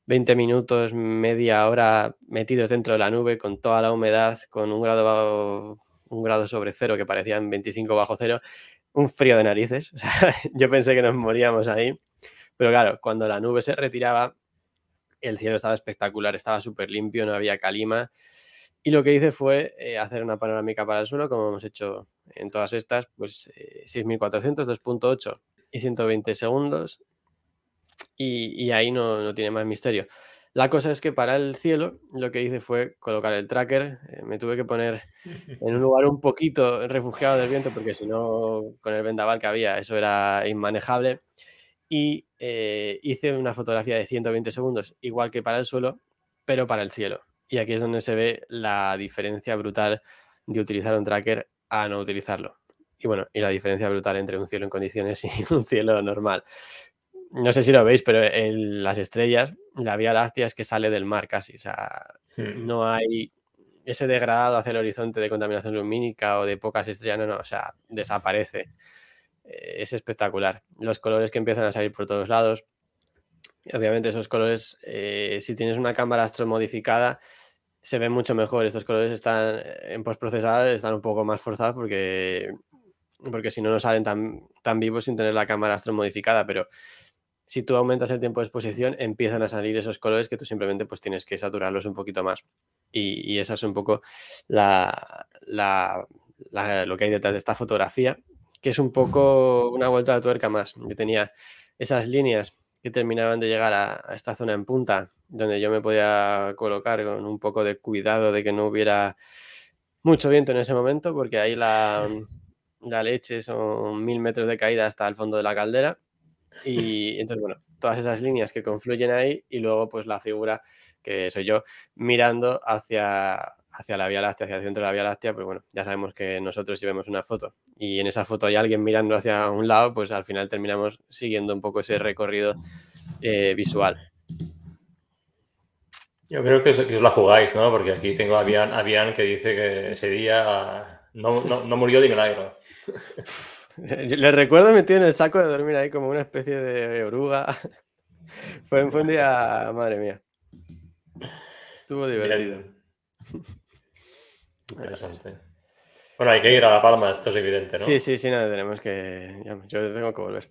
20 minutos, media hora metidos dentro de la nube con toda la humedad, con un grado, un grado sobre cero que parecían 25 bajo cero un frío de narices. yo pensé que nos moríamos ahí. Pero claro, cuando la nube se retiraba, el cielo estaba espectacular, estaba súper limpio, no había calima. Y lo que hice fue eh, hacer una panorámica para el suelo, como hemos hecho en todas estas, pues 6400, eh, 2.8 y 120 segundos. Y, ahí no tiene más misterio. La cosa es que para el cielo lo que hice fue colocar el tracker, eh, me tuve que poner en un lugar un poquito refugiado del viento porque si no con el vendaval que había eso era inmanejable y eh, hice una fotografía de 120 segundos igual que para el suelo pero para el cielo y aquí es donde se ve la diferencia brutal de utilizar un tracker a no utilizarlo. Y bueno, y la diferencia brutal entre un cielo en condiciones y un cielo normal no sé si lo veis, pero en las estrellas, la Vía Láctea es que sale del mar casi. O sea, hmm. no hay ese degradado hacia el horizonte de contaminación lumínica o de pocas estrellas, no, no, o sea, desaparece. Eh, es espectacular. Los colores que empiezan a salir por todos lados. Obviamente esos colores, eh, si tienes una cámara modificada se ven mucho mejor. Estos colores están en postprocesados, están un poco más forzados porque, porque si no, no salen tan, tan vivos sin tener la cámara astromodificada, pero si tú aumentas el tiempo de exposición, empiezan a salir esos colores que tú simplemente pues tienes que saturarlos un poquito más. Y, esa es un poco lo que hay detrás de esta fotografía, que es un poco una vuelta de tuerca más. Yo tenía esas líneas que terminaban de llegar a, esta zona en punta, donde yo me podía colocar con un poco de cuidado de que no hubiera mucho viento en ese momento, porque ahí la, la leche son mil metros de caída hasta el fondo de la caldera y entonces, bueno, todas esas líneas que confluyen ahí y luego pues la figura que soy yo mirando hacia, hacia la Vía Láctea, hacia el centro de la Vía Láctea, pues bueno, ya sabemos que nosotros si vemos una foto y en esa foto hay alguien mirando hacia un lado, pues al final terminamos siguiendo un poco ese recorrido eh, visual. Yo creo que os, la jugáis, ¿no? Porque aquí tengo a Bian, que dice que ese día ah, no, no, no murió de milagro. les recuerdo metido en el saco de dormir ahí como una especie de oruga. Fue, un día, madre mía. Estuvo divertido. Interesante. Bueno, hay que ir a La Palma, esto es evidente, ¿no? Sí, sí, sí, no, tenemos que. Yo tengo que volver.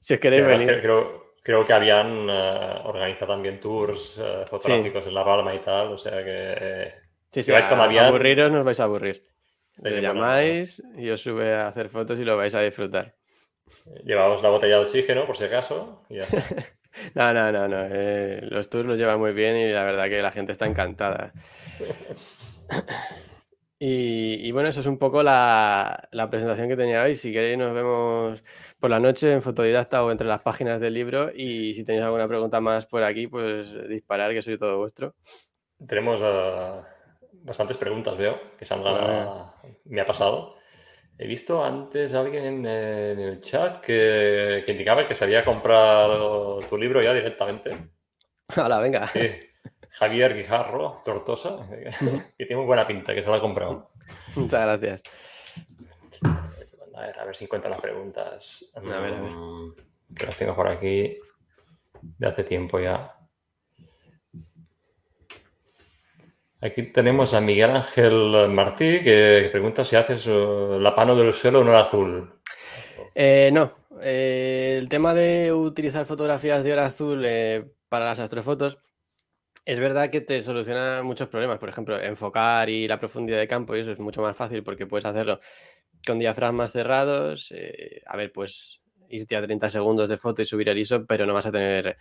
si os queréis venir. Creo, que habían eh, organizado también tours eh, fotográficos en La Palma y tal, o sea que. Eh, si vais a, aburriros, nos vais a aburrir. Le llamáis y os sube a hacer fotos y lo vais a disfrutar. Eh, llevamos la botella de oxígeno, por si acaso. no, no, no, no. Eh, los tours los llevan muy bien y la verdad que la gente está encantada. Y, bueno, eso es un poco la, presentación que tenía hoy. Si queréis, nos vemos por la noche en Fotodidacta o entre las páginas del libro. Y si tenéis alguna pregunta más por aquí, pues disparar, que soy todo vuestro. Tenemos a bastantes preguntas, veo, que Sandra Me ha pasado. He visto antes a alguien en, eh, el chat que, indicaba que se había comprado tu libro ya directamente. Hola, venga. Javier Guijarro, Tortosa, que tiene muy buena pinta, que se lo ha comprado. Muchas gracias. A ver, a ver si encuentro las preguntas. A ver, a ver. Que las tengo por aquí de hace tiempo ya. Aquí tenemos a Miguel Ángel Martí que pregunta si haces eh, la pano del suelo o hora azul. Eh, no, eh, el tema de utilizar fotografías de hora azul para las astrofotos es verdad que te soluciona muchos problemas. Por ejemplo, enfocar y la profundidad de campo, y eso es mucho más fácil porque puedes hacerlo con diafragmas cerrados. a ver, pues irte a 30 segundos de foto y subir el ISO, pero no vas a tener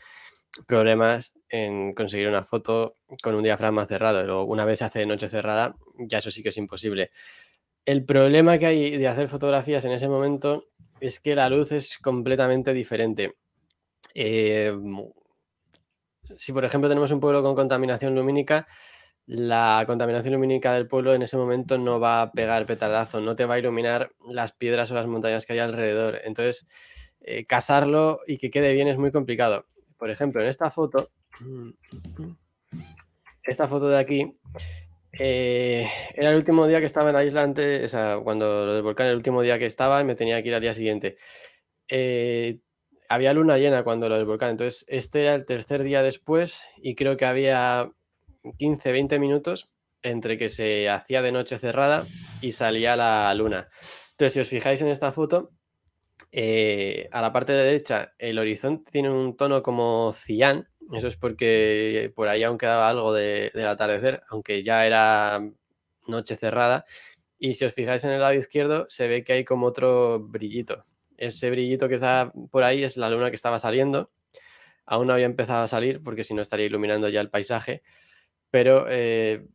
problemas en conseguir una foto con un diafragma cerrado. O una vez se hace noche cerrada, ya eso sí que es imposible. El problema que hay de hacer fotografías en ese momento es que la luz es completamente diferente. Eh, si, por ejemplo, tenemos un pueblo con contaminación lumínica, la contaminación lumínica del pueblo en ese momento no va a pegar petardazo, no te va a iluminar las piedras o las montañas que hay alrededor. Entonces, eh, casarlo y que quede bien es muy complicado. Por ejemplo, en esta foto, esta foto de aquí, eh, era el último día que estaba en la isla antes, o sea, cuando lo del volcán, el último día que estaba y me tenía que ir al día siguiente. Eh, había luna llena cuando lo del volcán, entonces este era el tercer día después y creo que había 15, 20 minutos entre que se hacía de noche cerrada y salía la luna. Entonces, si os fijáis en esta foto, eh, a la parte de derecha, el horizonte tiene un tono como cian. Eso es porque por ahí aún quedaba algo de, del atardecer, aunque ya era noche cerrada. Y si os fijáis en el lado izquierdo, se ve que hay como otro brillito. Ese brillito que está por ahí es la luna que estaba saliendo. Aún no había empezado a salir porque si no estaría iluminando ya el paisaje. Pero eh,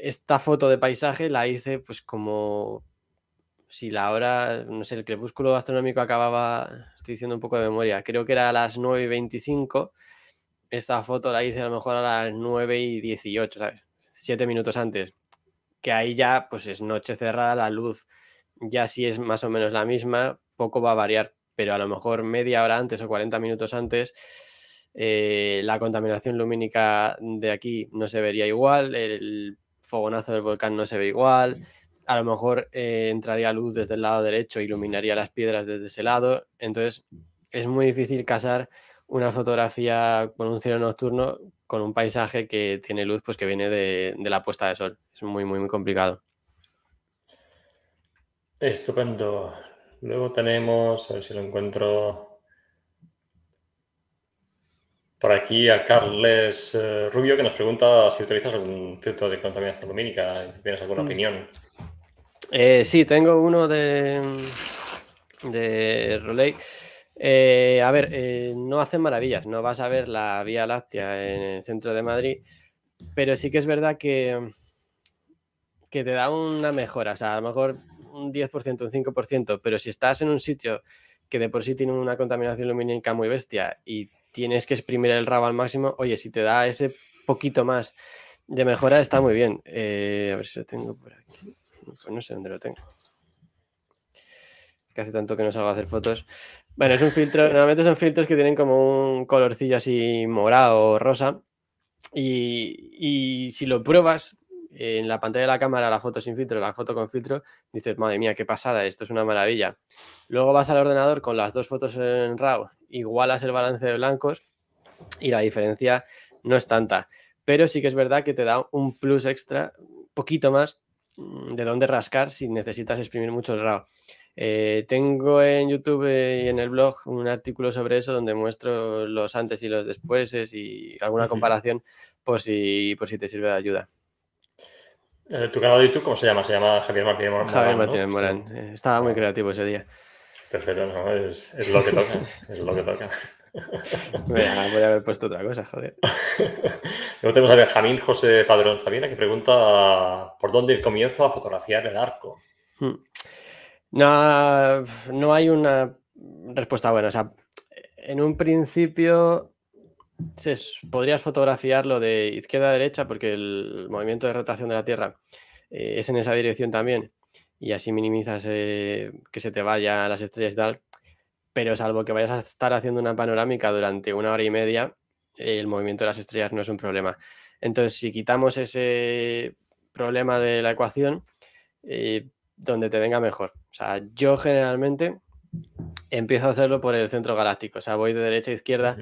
esta foto de paisaje la hice pues como si la hora, no sé, el crepúsculo astronómico acababa, estoy diciendo un poco de memoria, creo que era a las 9 y 25, esta foto la hice a lo mejor a las 9 y 18, ¿sabes? Siete minutos antes, que ahí ya pues es noche cerrada, la luz ya si sí es más o menos la misma, poco va a variar, pero a lo mejor media hora antes o 40 minutos antes, eh, la contaminación lumínica de aquí no se vería igual, el fogonazo del volcán no se ve igual a lo mejor eh, entraría luz desde el lado derecho, iluminaría las piedras desde ese lado. Entonces, mm. es muy difícil casar una fotografía con un cielo nocturno con un paisaje que tiene luz, pues que viene de, la puesta de sol. Es muy, muy, muy complicado. Estupendo. Luego tenemos, a ver si lo encuentro. Por aquí a Carles eh, Rubio que nos pregunta si utilizas algún filtro de contaminación lumínica, si tienes alguna mm. opinión. Eh, sí, tengo uno de, de Roley. Eh, a ver, eh, no hacen maravillas, no vas a ver la Vía Láctea en el centro de Madrid, pero sí que es verdad que, que te da una mejora, o sea, a lo mejor un 10%, un 5%, pero si estás en un sitio que de por sí tiene una contaminación lumínica muy bestia y tienes que exprimir el rabo al máximo, oye, si te da ese poquito más de mejora, está muy bien. a ver si lo tengo por aquí. Pues no sé dónde lo tengo. Que hace tanto que no salgo a hacer fotos. Bueno, es un filtro, normalmente son filtros que tienen como un colorcillo así morado o rosa. Y, si lo pruebas en la pantalla de la cámara, la foto sin filtro, la foto con filtro, dices, madre mía, qué pasada, esto es una maravilla. Luego vas al ordenador con las dos fotos en RAW, igualas el balance de blancos y la diferencia no es tanta. Pero sí que es verdad que te da un plus extra, poquito más, Mm, de dónde rascar si necesitas exprimir mucho el RAW. Eh, tengo en YouTube eh, y en el blog un artículo sobre eso donde muestro los antes y los después y alguna comparación por si, por si te sirve de ayuda. Eh, ¿Tu canal de YouTube cómo se llama? Se llama Javier Martínez Morán. Javier Martínez Morán. Estaba muy creativo ese día. Perfecto, no, es, es lo que toca. es lo que toca. voy a haber puesto otra cosa, joder. Luego tenemos a Benjamín José Padrón Sabina que pregunta por dónde comienzo a fotografiar el arco. Hmm. No, no hay una respuesta buena. O sea, en un principio se, podrías fotografiarlo de izquierda a derecha porque el movimiento de rotación de la Tierra eh, es en esa dirección también y así minimizas eh, que se te vaya las estrellas y tal pero salvo que vayas a estar haciendo una panorámica durante una hora y media, el movimiento de las estrellas no es un problema. Entonces, si quitamos ese problema de la ecuación, eh, donde te venga mejor. O sea, yo generalmente empiezo a hacerlo por el centro galáctico, o sea, voy de derecha a izquierda,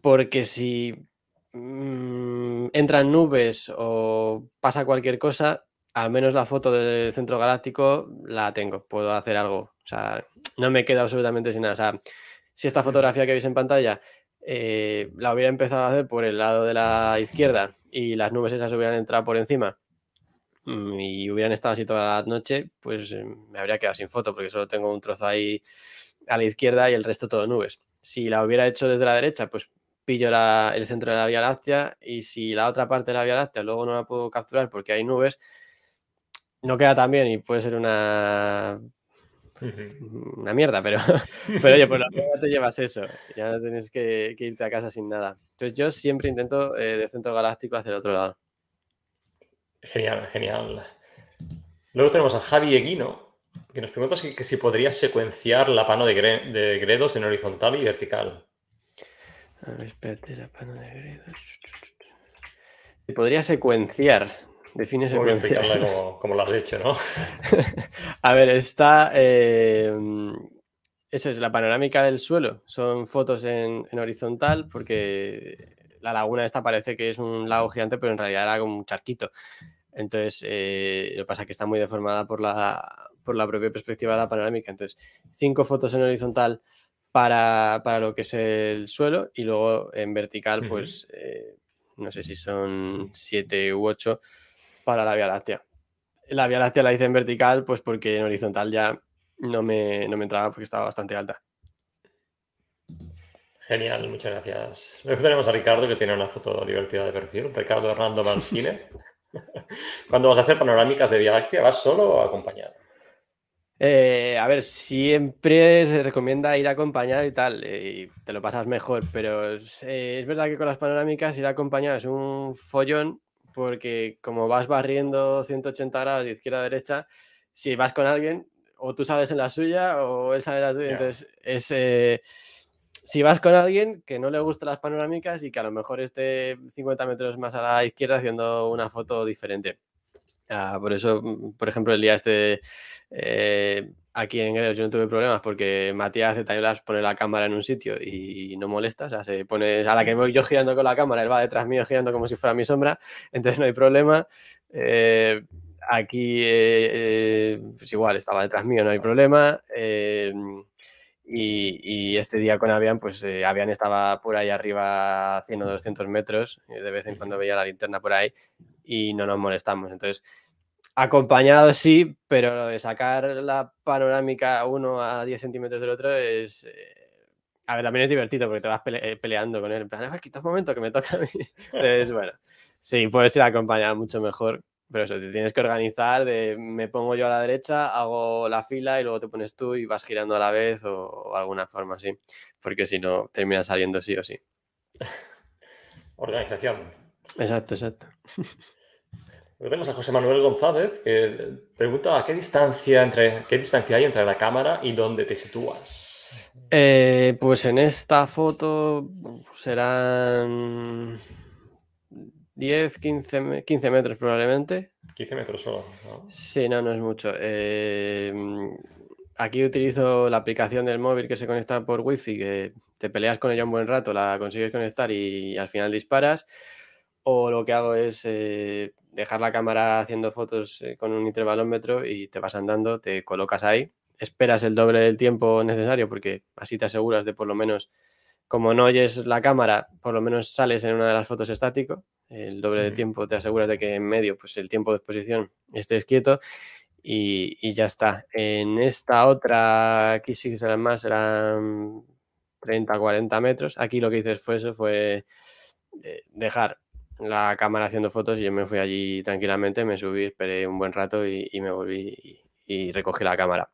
porque si mm, entran nubes o pasa cualquier cosa, al menos la foto del centro galáctico la tengo, puedo hacer algo sea, no me queda absolutamente sin nada. O sea, si esta mm. fotografía que veis en pantalla eh, la hubiera empezado a hacer por el lado de la izquierda y las nubes esas hubieran entrado por encima mm, y hubieran estado así toda la noche, pues eh, me habría quedado sin foto porque solo tengo un trozo ahí a la izquierda y el resto todo nubes. Si la hubiera hecho desde la derecha, pues pillo el centro de la Vía Láctea y si la otra parte de la Vía Láctea luego no la puedo capturar porque hay nubes, no queda tan bien y puede ser una una mierda, pero, pero oye, pues la te llevas eso. Ya no tienes que, irte a casa sin nada. Entonces yo siempre intento eh, de centro galáctico hacia el otro lado. Genial, genial. Luego tenemos a Javi Eguino, que nos pregunta si, que si podría secuenciar la pano de, gredos en horizontal y vertical. A ver, espérate, la pano de gredos. Se podría secuenciar. Define como, como, lo has dicho, ¿no? a ver, está. Eh, eso es, la panorámica del suelo. Son fotos en, horizontal porque la laguna esta parece que es un lago gigante, pero en realidad era como un charquito. Entonces, eh, lo que pasa es que está muy deformada por la, por la propia perspectiva de la panorámica. Entonces, cinco fotos en horizontal para, lo que es el suelo y luego en vertical, pues eh, no sé si son siete u ocho para la Vía Láctea. La Vía Láctea la hice en vertical, pues porque en horizontal ya no me, no me entraba porque estaba bastante alta. Genial, muchas gracias. Luego tenemos a Ricardo que tiene una foto divertida de perfil. Ricardo Hernando cine. Cuando vas a hacer panorámicas de Vía Láctea, ¿vas solo o acompañado? Eh, a ver, siempre se recomienda ir acompañado y tal, eh, y te lo pasas mejor, pero eh, es verdad que con las panorámicas ir acompañado es un follón porque como vas barriendo 180 grados de izquierda a derecha, si vas con alguien, o tú sales en la suya o él sale en la tuya. Entonces, si vas con alguien que no le gustan las panorámicas y que a lo mejor esté 50 metros más a la izquierda haciendo una foto diferente. Ah, por eso, mm, por ejemplo, el día este eh, aquí en Gredos yo no tuve problemas porque Matías de pone la cámara en un sitio y no molesta, o sea, se pone a la que voy yo girando con la cámara, él va detrás mío girando como si fuera mi sombra, entonces no hay problema. Eh, aquí pues igual estaba detrás mío, no hay problema. Y, este día con Avian, pues Avian estaba por ahí arriba 100 o 200 metros, de vez en cuando veía la linterna por ahí y no nos molestamos. Entonces, Acompañado sí, pero lo de sacar la panorámica uno a 10 centímetros del otro es. Eh, a ver, también es divertido porque te vas eh, peleando con él. En plan, a ver, quita un momento que me toca a mí. Entonces, bueno, sí, puedes ir acompañado mucho mejor. Pero eso, te tienes que organizar de me pongo yo a la derecha, hago la fila y luego te pones tú y vas girando a la vez o, o alguna forma así. Porque si no, termina saliendo sí o sí. Organización. Exacto, exacto. Vemos a José Manuel González que pregunta a qué distancia, entre, qué distancia hay entre la cámara y dónde te sitúas. Eh, pues en esta foto serán 10, 15, 15 metros probablemente. 15 metros solo. ¿no? Sí, no, no es mucho. Eh, aquí utilizo la aplicación del móvil que se conecta por wifi, que te peleas con ella un buen rato, la consigues conectar y, al final disparas. O lo que hago es... Eh, dejar la cámara haciendo fotos eh, con un intervalómetro y te vas andando, te colocas ahí, esperas el doble del tiempo necesario porque así te aseguras de por lo menos, como no oyes la cámara, por lo menos sales en una de las fotos estático, el doble de tiempo te aseguras de que en medio, pues el tiempo de exposición estés quieto y, ya está. En esta otra, aquí sí que serán más, serán 30, 40 metros. Aquí lo que hice fue eso, fue eh, dejar la cámara haciendo fotos y yo me fui allí tranquilamente, me subí, esperé un buen rato y, me volví y, recogí la cámara.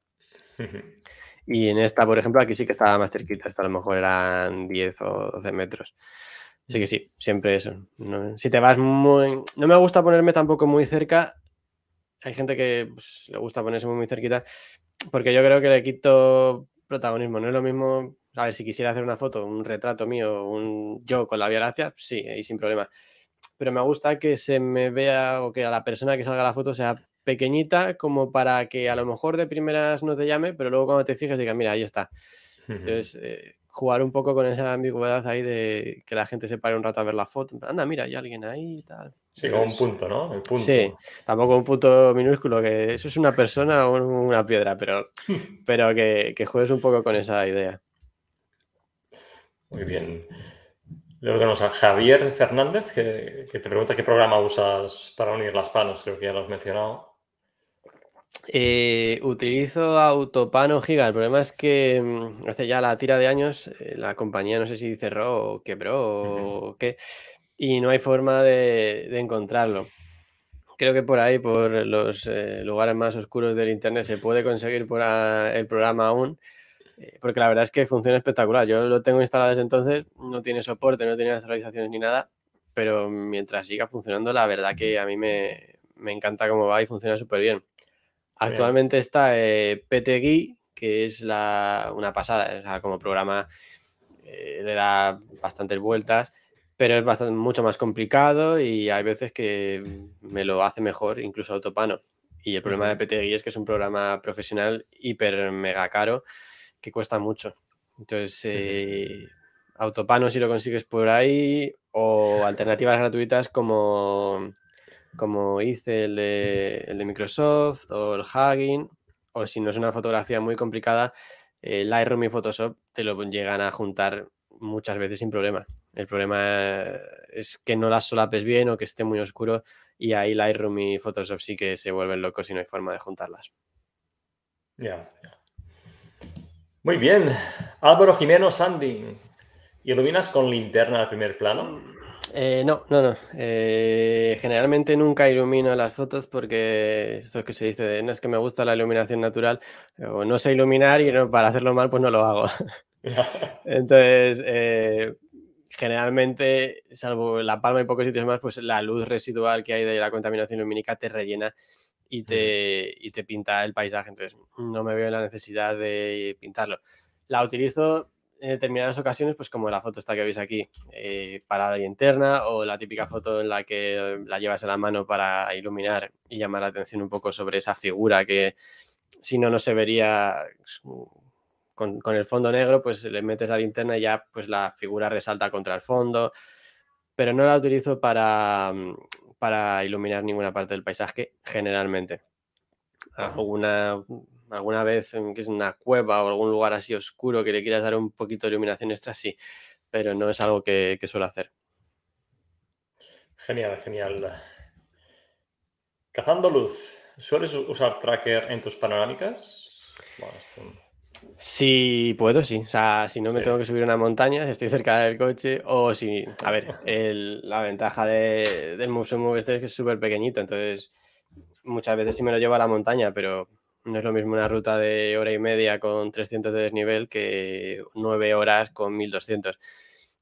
y en esta, por ejemplo, aquí sí que estaba más cerquita, hasta a lo mejor eran 10 o 12 metros. Así que sí, siempre eso. si te vas muy... No me gusta ponerme tampoco muy cerca. Hay gente que pues, le gusta ponerse muy, cerquita porque yo creo que le quito protagonismo. No es lo mismo a ver, si quisiera hacer una foto, un retrato mío, un yo con la Vía sí, ahí sin problema pero me gusta que se me vea o que a la persona que salga la foto sea pequeñita como para que a lo mejor de primeras no te llame, pero luego cuando te fijes diga, mira, ahí está. Entonces, eh, jugar un poco con esa ambigüedad ahí de que la gente se pare un rato a ver la foto. Anda, mira, hay alguien ahí y tal. Sí, como un punto, ¿no? Sí, tampoco un punto minúsculo, que eso es una persona o una piedra, pero, que, que juegues un poco con esa idea. Muy bien. Luego tenemos a Javier Fernández, que, te pregunta qué programa usas para unir las panos, creo que ya lo has mencionado. Eh, utilizo Autopano Giga. El problema es que mm, hace ya la tira de años eh, la compañía no sé si cerró o quebró o qué, y no hay forma de, encontrarlo. Creo que por ahí, por los eh, lugares más oscuros del internet, se puede conseguir por ah, el programa aún eh, porque la verdad es que funciona espectacular. Yo lo tengo instalado desde entonces, no tiene soporte, no tiene actualizaciones ni nada, pero mientras siga funcionando, la verdad que a mí me, me encanta cómo va y funciona súper bien. Actualmente está eh, PTGui, que es la, una pasada, como programa eh, le da bastantes vueltas, pero es bastante, mucho más complicado y hay veces que me lo hace mejor, incluso Autopano. Y el problema de PTGui es que es un programa profesional hiper mega caro que cuesta mucho. Entonces, eh, autopano si lo consigues por ahí, o alternativas gratuitas como, como hice el de, Microsoft o el Hugging o si no es una fotografía muy complicada, eh, Lightroom y Photoshop te lo llegan a juntar muchas veces sin problema. El problema es que no las solapes bien o que esté muy oscuro y ahí Lightroom y Photoshop sí que se vuelven locos y no hay forma de juntarlas. Ya, muy bien. Álvaro Jimeno Sandin. ¿Iluminas con linterna al primer plano? Eh, no, no, no. Eh, generalmente nunca ilumino las fotos porque esto que se dice no es que me gusta la iluminación natural o no sé iluminar y no, para hacerlo mal pues no lo hago. Entonces, eh, generalmente, salvo La Palma y pocos sitios más, pues la luz residual que hay de la contaminación lumínica te rellena y te, y te pinta el paisaje. Entonces, no me veo en la necesidad de pintarlo. La utilizo en determinadas ocasiones, pues como la foto esta que veis aquí, eh, para la linterna o la típica foto en la que la llevas en la mano para iluminar y llamar la atención un poco sobre esa figura que si no, no se vería pues, con, con, el fondo negro, pues le metes la linterna y ya pues la figura resalta contra el fondo, pero no la utilizo para, para iluminar ninguna parte del paisaje, generalmente. Ah. Alguna, alguna vez que es una cueva o algún lugar así oscuro que le quieras dar un poquito de iluminación extra, sí, pero no es algo que, que suelo hacer. Genial, genial. Cazando luz, ¿sueles usar tracker en tus panorámicas? Bueno, si puedo, sí. O sea, si no me tengo que subir a una montaña, estoy cerca del coche, o si. A ver, la ventaja del Museo este es que es súper pequeñito, entonces muchas veces sí me lo llevo a la montaña, pero no es lo mismo una ruta de hora y media con 300 de desnivel que 9 horas con 1200.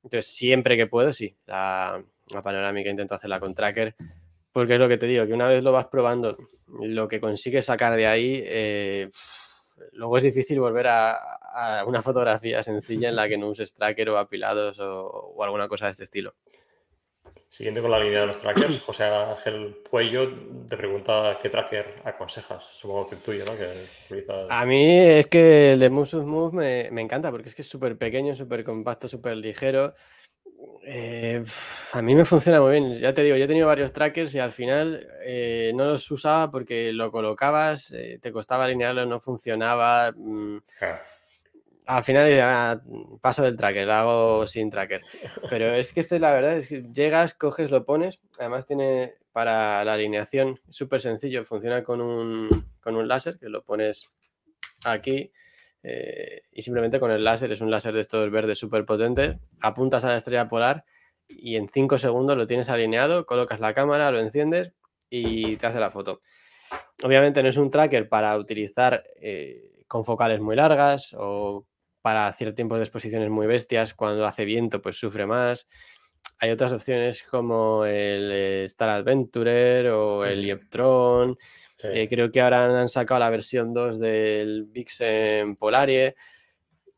Entonces, siempre que puedo, sí. La, panorámica intento hacerla con tracker, porque es lo que te digo, que una vez lo vas probando, lo que consigues sacar de ahí. Eh, luego es difícil volver a, una fotografía sencilla en la que no uses tracker o apilados o, alguna cosa de este estilo. Siguiente con la línea de los trackers, José Ángel Puello te pregunta qué tracker aconsejas. Supongo que el tuyo, ¿no? A mí es que el de Move Move me, me, encanta porque es que es súper pequeño, súper compacto, súper ligero. Eh, a mí me funciona muy bien. Ya te digo, yo he tenido varios trackers y al final eh, no los usaba porque lo colocabas, eh, te costaba alinearlo, no funcionaba. Mm, ah. Al final ya, paso del tracker, lo hago sin tracker. Pero es que este, la verdad, es que llegas, coges, lo pones. Además tiene para la alineación súper sencillo. Funciona con un, con un láser que lo pones aquí eh, y simplemente con el láser, es un láser de estos verdes súper potente apuntas a la estrella polar y en 5 segundos lo tienes alineado, colocas la cámara, lo enciendes y te hace la foto. Obviamente no es un tracker para utilizar eh, con focales muy largas o para hacer tiempos de exposiciones muy bestias. Cuando hace viento, pues sufre más. Hay otras opciones como el eh, Star Adventurer o el Yeptron, eh, creo que ahora han sacado la versión 2 del en Polarie,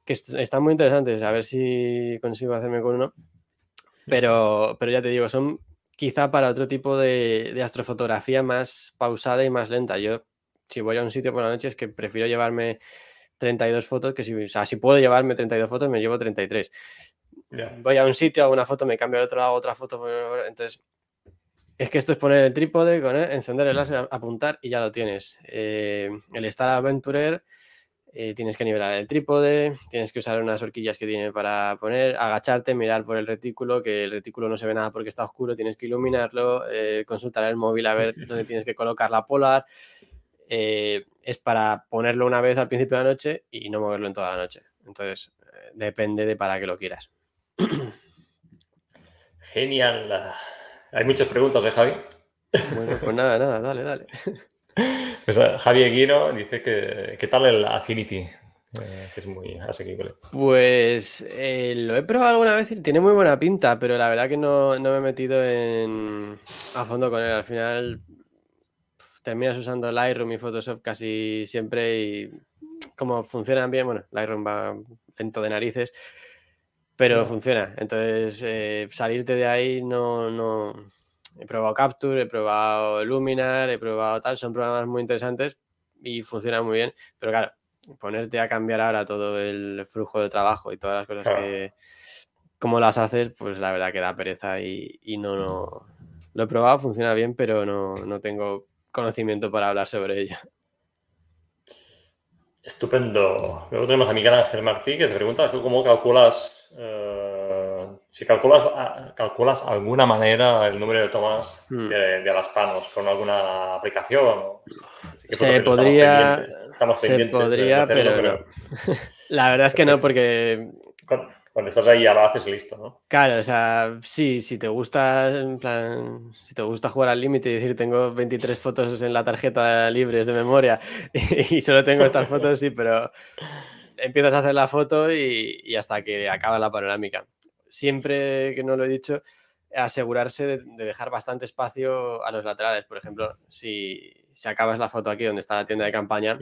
que están muy interesantes, a ver si consigo hacerme con uno. Pero, pero ya te digo, son quizá para otro tipo de, astrofotografía más pausada y más lenta. Yo, si voy a un sitio por la noche, es que prefiero llevarme 32 fotos, que si, o sea, si puedo llevarme 32 fotos, me llevo 33. Voy a un sitio, hago una foto, me cambio al otro lado, otra foto, entonces es que esto es poner el trípode, eh, encender el láser, apuntar y ya lo tienes. Eh, el Star Adventurer, eh, tienes que nivelar el trípode, tienes que usar unas horquillas que tiene para poner, agacharte, mirar por el retículo, que el retículo no se ve nada porque está oscuro, tienes que iluminarlo, consultar el móvil a ver dónde tienes que colocar la polar. es para ponerlo una vez al principio de la noche y no moverlo en toda la noche. Entonces, depende de para qué lo quieras. Genial. Hay muchas preguntas, de ¿eh, Javi? Bueno, pues nada, nada, dale, dale. Pues, eh, Javi Eguino dice que, ¿qué tal el Affinity? Eh, que es muy asequible. Pues lo he probado alguna vez y tiene muy buena pinta, pero la verdad que no, me he metido en, a fondo con él. Al final terminas usando Lightroom y Photoshop casi siempre y como funcionan bien, bueno, Lightroom va lento de narices, pero funciona. Entonces, eh, salirte de ahí no, no. He probado Capture, he probado Luminar, he probado tal. Son programas muy interesantes y funcionan muy bien. Pero claro, ponerte a cambiar ahora todo el flujo de trabajo y todas las cosas que. Como las haces, pues la verdad que da pereza y, no, no. Lo he probado, funciona bien, pero no, tengo conocimiento para hablar sobre ello. Estupendo. Luego tenemos a Miguel Ángel Martí que te pregunta cómo calculas eh, si calculas, ah, calculas alguna manera el número de tomas hmm. de, las panos con alguna aplicación. se podría, se podría, pero, la verdad es que no, porque cuando, estás ahí ya lo haces listo, ¿no? Claro, o sea, sí, si te gusta, si te gusta jugar al límite y decir tengo 23 fotos en la tarjeta libres de memoria y solo tengo estas fotos, sí, pero empiezas a hacer la foto y, hasta que acaba la panorámica. Siempre que no lo he dicho, asegurarse de, dejar bastante espacio a los laterales. Por ejemplo, si, acabas la foto aquí donde está la tienda de campaña,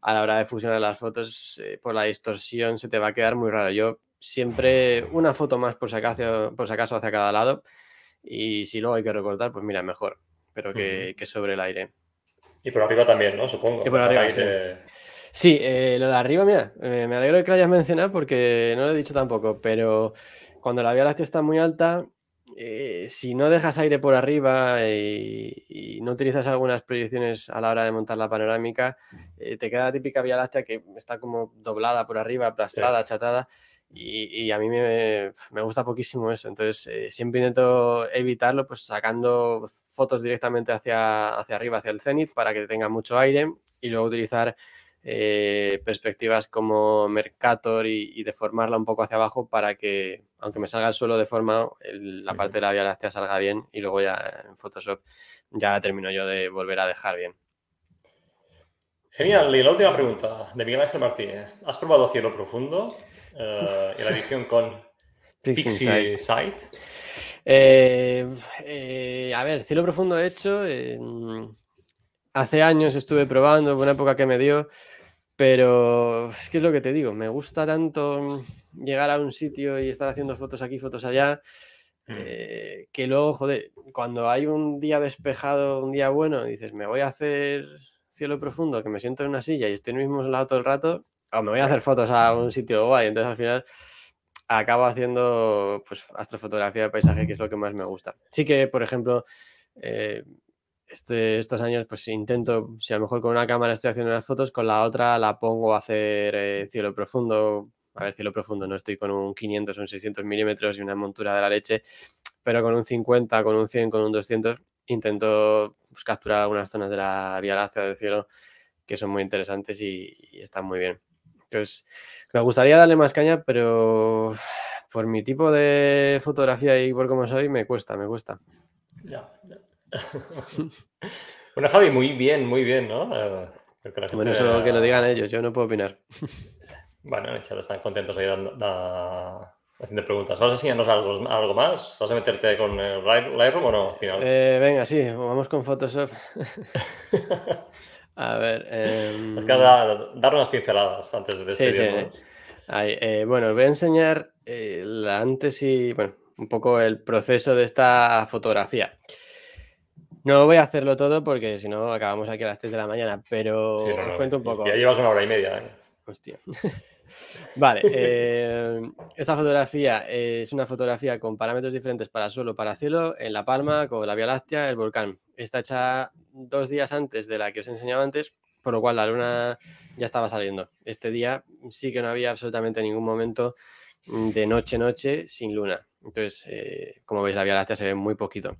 a la hora de fusionar las fotos, eh, por la distorsión se te va a quedar muy raro. Yo siempre una foto más por si acaso, por acaso hacia cada lado y si luego hay que recortar, pues mira, mejor, pero que, sobre el aire. Y por arriba también, ¿no? Supongo. Y por arriba, Sí, eh, lo de arriba, mira, eh, me alegro de que lo hayas mencionado porque no lo he dicho tampoco, pero cuando la vía láctea está muy alta, eh, si no dejas aire por arriba y, no utilizas algunas proyecciones a la hora de montar la panorámica, te queda la típica vía láctea que está como doblada por arriba, aplastada, achatada. Y, a mí me, gusta poquísimo eso. Entonces, siempre intento evitarlo, pues sacando fotos directamente hacia, hacia arriba, hacia el cenit, para que tenga mucho aire y luego utilizar eh, perspectivas como Mercator y, deformarla un poco hacia abajo para que, aunque me salga el suelo deformado, la parte de la Vía Láctea salga bien y luego ya en Photoshop ya termino yo de volver a dejar bien. Genial, y la última pregunta de Miguel Ángel Martínez. ¿Has probado Cielo Profundo en eh, y la edición con Pixie eh, a ver, Cielo Profundo he hecho hace años estuve probando, fue una época que me dio, pero es que es lo que te digo, me gusta tanto mm, llegar a un sitio y estar haciendo fotos aquí, fotos allá, mm. eh, que luego, joder, cuando hay un día despejado, un día bueno, dices, me voy a hacer cielo profundo, que me siento en una silla y estoy en el mismo lado todo el rato, o me voy a hacer fotos a un sitio guay, entonces al final acabo haciendo pues astrofotografía de paisaje, que es lo que más me gusta. Sí que, por ejemplo, eh, este, estos años pues intento, si a lo mejor con una cámara estoy haciendo unas fotos, con la otra la pongo a hacer eh, cielo profundo, a ver, cielo profundo, no estoy con un 500 o un 600 milímetros y una montura de la leche, pero con un 50, con un 100, con un 200, intento pues, capturar algunas zonas de la Vía Láctea del cielo que son muy interesantes y, están muy bien. Pues me gustaría darle más caña, pero por mi tipo de fotografía y por cómo soy, me cuesta, me cuesta. Ya, ya. bueno, Javi, muy bien, muy bien, ¿no? Eh, bueno, eso que lo digan ellos, yo no puedo opinar. bueno, ya están contentos ahí haciendo preguntas. ¿Vas a enseñarnos algo, más? ¿Vas a meterte con el Lightroom o no? Al final? Eh, venga, sí, vamos con Photoshop. a ver. Eh... dar unas pinceladas antes de despedirnos. Sí, sí. Eh. bueno, os voy a enseñar antes y, bueno, un poco el proceso de esta fotografía. No voy a hacerlo todo porque si no acabamos aquí a las 3 de la mañana, pero os cuento un poco. Ya llevas una hora y media. Hostia. vale, eh, esta fotografía es una fotografía con parámetros diferentes para suelo, para cielo, en La Palma, con la Vía Láctea, el volcán. Está hecha dos días antes de la que os he enseñado antes, por lo cual la luna ya estaba saliendo. Este día sí que no había absolutamente ningún momento de noche-noche sin luna. Entonces, eh, como veis, la Vía Láctea se ve muy poquito.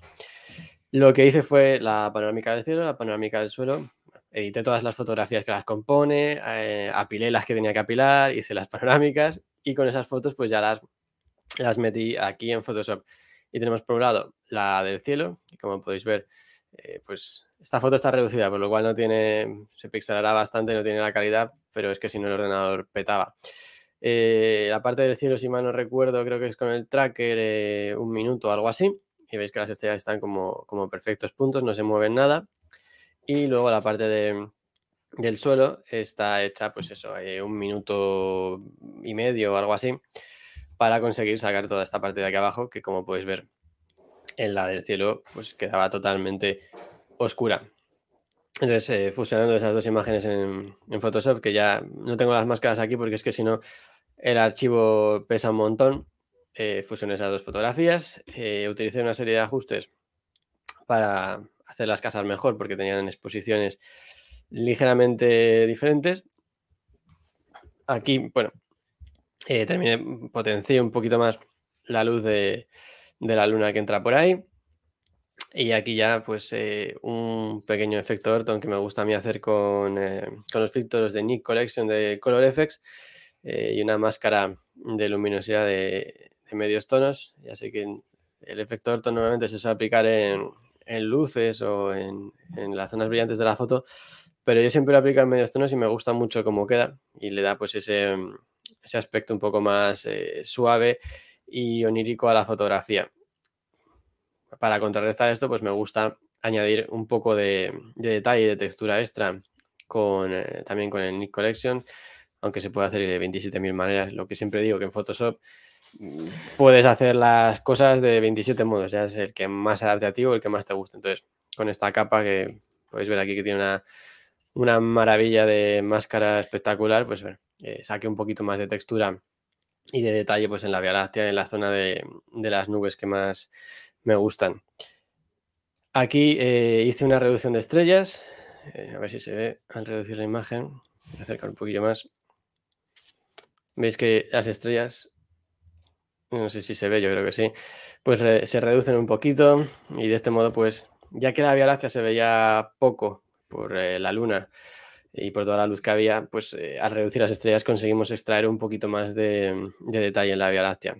Lo que hice fue la panorámica del cielo, la panorámica del suelo. Edité todas las fotografías que las compone, eh, apilé las que tenía que apilar, hice las panorámicas y con esas fotos pues ya las, las metí aquí en Photoshop. Y tenemos por un lado la del cielo, y como podéis ver, eh, pues esta foto está reducida, por lo cual no tiene, se pixelará bastante, no tiene la calidad, pero es que si no el ordenador petaba. Eh, la parte del cielo, si mal no recuerdo, creo que es con el tracker un minuto o algo así y veis que las estrellas están como, perfectos puntos, no se mueven nada. Y luego la parte del suelo está hecha, pues eso, hay eh, un minuto y medio o algo así, para conseguir sacar toda esta parte de aquí abajo, que como podéis ver en la del cielo, pues quedaba totalmente oscura. Entonces, eh, fusionando esas dos imágenes en, en, Photoshop, que ya no tengo las máscaras aquí porque es que si no el archivo pesa un montón, eh, fusioné esas dos fotografías, eh, utilicé una serie de ajustes para hacerlas casar mejor porque tenían exposiciones ligeramente diferentes. Aquí, bueno, eh, terminé, potencié un poquito más la luz de, la luna que entra por ahí. Y aquí ya, pues, un pequeño efecto Orton que me gusta a mí hacer con, los filtros de Nick Collection de Color Effects y una máscara de luminosidad de de medios tonos, ya sé que el efecto orto normalmente se suele aplicar en, luces o en, las zonas brillantes de la foto, pero yo siempre lo aplico en medios tonos y me gusta mucho cómo queda y le da pues ese, ese aspecto un poco más eh, suave y onírico a la fotografía. Para contrarrestar esto, pues me gusta añadir un poco de, de detalle, de textura extra con, eh, también con el Nick Collection, aunque se puede hacer de 27.000 maneras, lo que siempre digo que en Photoshop puedes hacer las cosas de 27 modos, ya es el que más adaptativo, el que más te guste Entonces, con esta capa que podéis ver aquí que tiene una, una maravilla de máscara espectacular, pues bueno, eh, saque un poquito más de textura y de detalle pues en la Vía Láctea, en la zona de, las nubes que más me gustan. Aquí eh, hice una reducción de estrellas, eh, a ver si se ve al reducir la imagen, voy a acercar un poquillo más. Veis que las estrellas no sé si se ve, yo creo que sí, pues se reducen un poquito y de este modo, pues ya que la Vía Láctea se veía poco por eh, la Luna y por toda la luz que había, pues eh, al reducir las estrellas conseguimos extraer un poquito más de, detalle en la Vía Láctea.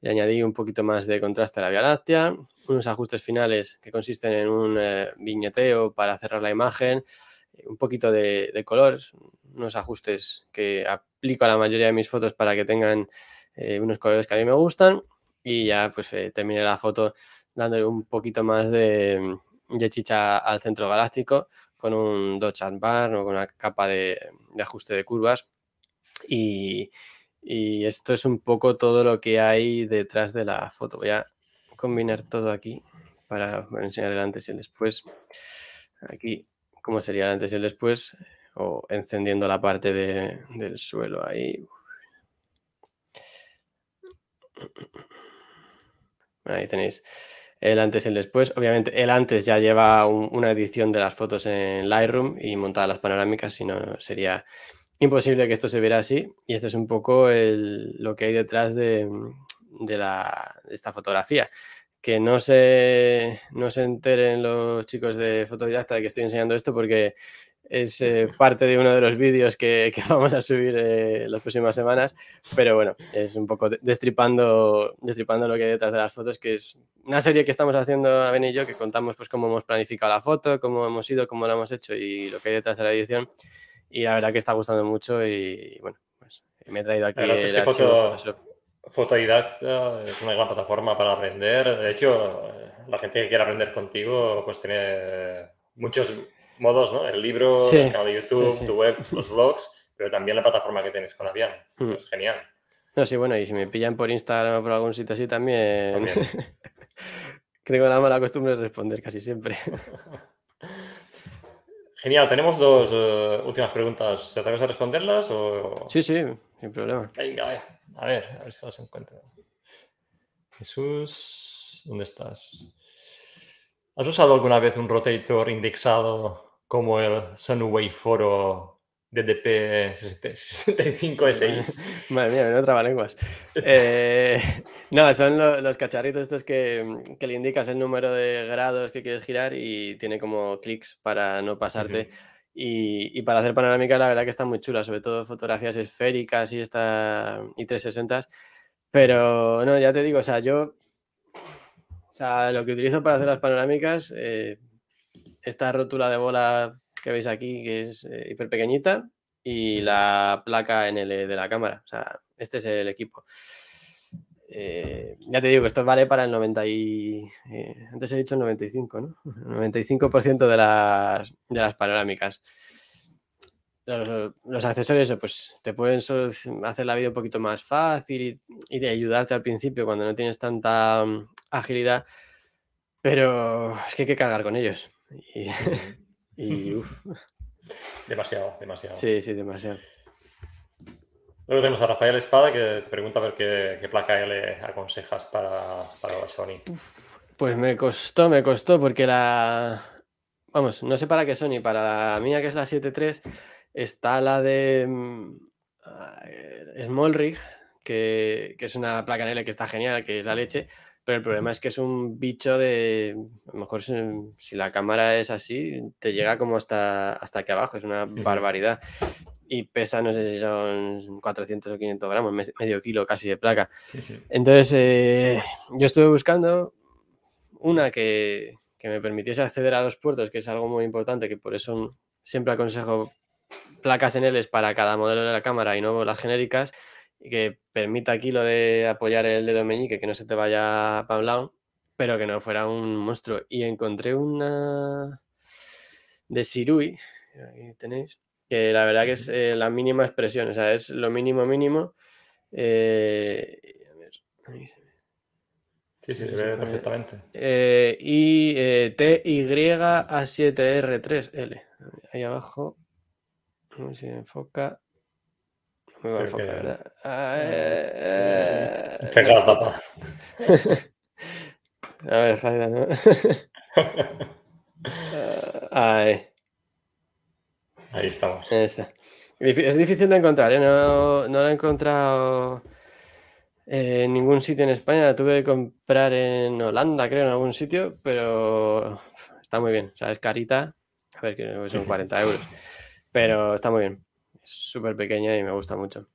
Le añadí un poquito más de contraste a la Vía Láctea, unos ajustes finales que consisten en un eh, viñeteo para cerrar la imagen, un poquito de, de color, unos ajustes que aplico a la mayoría de mis fotos para que tengan eh, unos colores que a mí me gustan y ya pues eh, terminé la foto dándole un poquito más de, yechicha mm, chicha al centro galáctico con un Dodge Bar o con una capa de, ajuste de curvas y, esto es un poco todo lo que hay detrás de la foto. Voy a combinar todo aquí para, enseñar el antes y el después. Aquí, cómo sería el antes y el después, o encendiendo la parte del suelo ahí ahí tenéis el antes y el después. Obviamente, el antes ya lleva una edición de las fotos en Lightroom y montadas las panorámicas, si no sería imposible que esto se viera así. Y esto es un poco lo que hay detrás de, esta fotografía. Que no se, no se enteren los chicos de Fotodidacta de que estoy enseñando esto porque es eh, parte de uno de los vídeos que, vamos a subir eh, las próximas semanas, pero bueno, es un poco destripando, destripando lo que hay detrás de las fotos, que es una serie que estamos haciendo Aven y yo, que contamos pues cómo hemos planificado la foto, cómo hemos ido, cómo la hemos hecho y lo que hay detrás de la edición, y la verdad que está gustando mucho y bueno, pues, me he traído aquí el es Fotodidacta es una gran plataforma para aprender, de hecho eh, la gente que quiera aprender contigo pues tiene muchos modos, ¿no? El libro, el canal de YouTube, tu web, los blogs, pero también la plataforma que tienes con Avian. Mm. Es genial. No, sí, bueno, y si me pillan por Instagram o por algún sitio así también. Creo que la mala costumbre es responder casi siempre. Genial, tenemos dos eh, últimas preguntas. ¿Te atreves a responderlas? O... Sí, sí, sin problema. Venga, a ver, a ver si las encuentro. Jesús, ¿dónde estás? ¿Has usado alguna vez un rotator indexado como el Sunway Foro DDP 65 SI. Madre mía, no trabalenguas. Eh, no, son los cacharritos estos que, que, le indicas el número de grados que quieres girar y tiene como clics para no pasarte. y, y, para hacer panorámica, la verdad que está muy chula, sobre todo fotografías esféricas y, esta, y 360 Pero no, ya te digo, o sea, yo. O sea, lo que utilizo para hacer las panorámicas, eh, esta rótula de bola que veis aquí, que es eh, hiper pequeñita, y la placa en el de la cámara. O sea, este es el equipo. Eh, ya te digo que esto vale para el 90 y, eh, antes he dicho el 95, ¿no? 95% de las, de las panorámicas. Los, accesorios pues, te pueden hacer la vida un poquito más fácil y, y de ayudarte al principio cuando no tienes tanta mm, agilidad, pero es que hay que cargar con ellos. Y, Demasiado, demasiado. Sí, sí, demasiado. Luego tenemos a Rafael Espada que te pregunta a ver qué, placa L aconsejas para, para la Sony. Pues me costó, me costó, porque la. Vamos, no sé para qué Sony, para la mía que es la 7.3, está la de mm, Small que, que, es una placa en L que está genial, que es la leche, pero el problema es que es un bicho de. A lo mejor si, la cámara es así, te llega como hasta, hasta aquí abajo. Es una barbaridad. Y pesa, no sé si son 400 o 500 gramos, medio kilo casi de placa. Entonces, eh, yo estuve buscando una que, que me permitiese acceder a los puertos, que es algo muy importante, que por eso siempre aconsejo placas en L para cada modelo de la cámara y no las genéricas que permita aquí lo de apoyar el dedo meñique, que no se te vaya para pero que no fuera un monstruo. Y encontré una de Sirui, tenéis, que la verdad que es eh, la mínima expresión, o sea, es lo mínimo mínimo. Eh, a ver, ahí se ve. Sí, sí, se ve perfectamente. Eh, y TY A7R3L, ahí abajo, a ver si me enfoca a ver, ¿no? ahí. Eh. ahí estamos. Es difícil de encontrar, ¿eh? no, no la he encontrado en ningún sitio en España. La tuve que comprar en Holanda, creo, en algún sitio, pero está muy bien. O sea, es carita. A ver, que son 40 euros. Pero está muy bien súper pequeña y me gusta mucho.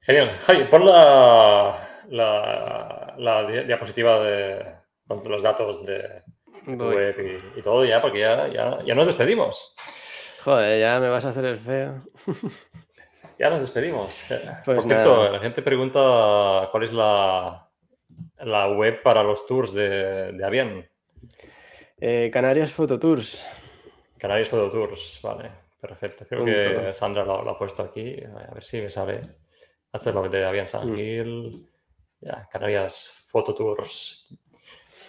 Genial. Javi, pon la, la, diapositiva de, los datos de web y, todo ya, porque ya, nos despedimos. Joder, ya me vas a hacer el feo. ya nos despedimos. Eh, pues por cierto, la gente pregunta cuál es la, la web para los tours de, de Avian. Eh, Canarias Fototours Canarias Fototours vale. Perfecto, creo que Sandra lo, ha puesto aquí. A ver si me sabe, Hacer lo que te habían San mm. Gil. Ya, Canarias Phototours.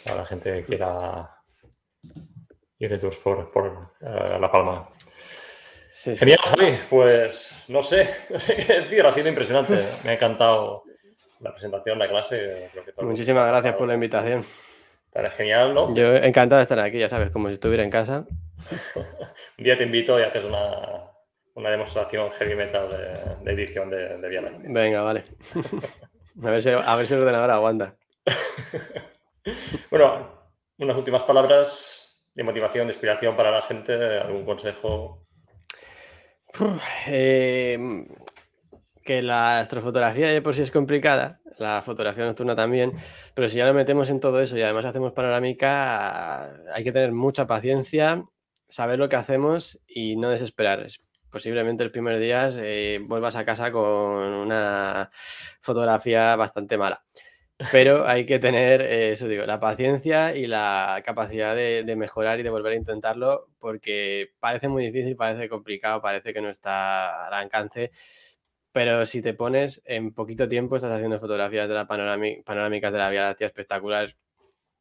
Para la gente que quiera ir de tours por, eh, La Palma. Sí, Genial, Pues no sé, Ha sido impresionante. Me ha encantado la presentación, la clase. Muchísimas gracias por la invitación. Estará genial, ¿no? Yo encantado de estar aquí, ya sabes, como si estuviera en casa. Un día te invito y haces una, una demostración heavy metal de, edición de, de Venga, vale. a, ver si, a ver el ordenador aguanta. bueno, unas últimas palabras de motivación, de inspiración para la gente, algún consejo. Eh, que la astrofotografía de por sí es complicada, la fotografía nocturna también, pero si ya lo metemos en todo eso y además hacemos panorámica, hay que tener mucha paciencia, saber lo que hacemos y no desesperar. Posiblemente el primer días eh, vuelvas a casa con una fotografía bastante mala. Pero hay que tener, eh, eso digo, la paciencia y la capacidad de, de mejorar y de volver a intentarlo, porque parece muy difícil, parece complicado, parece que no está al alcance, pero si te pones en poquito tiempo, estás haciendo fotografías de la panorámicas de la Vía Láctea espectacular.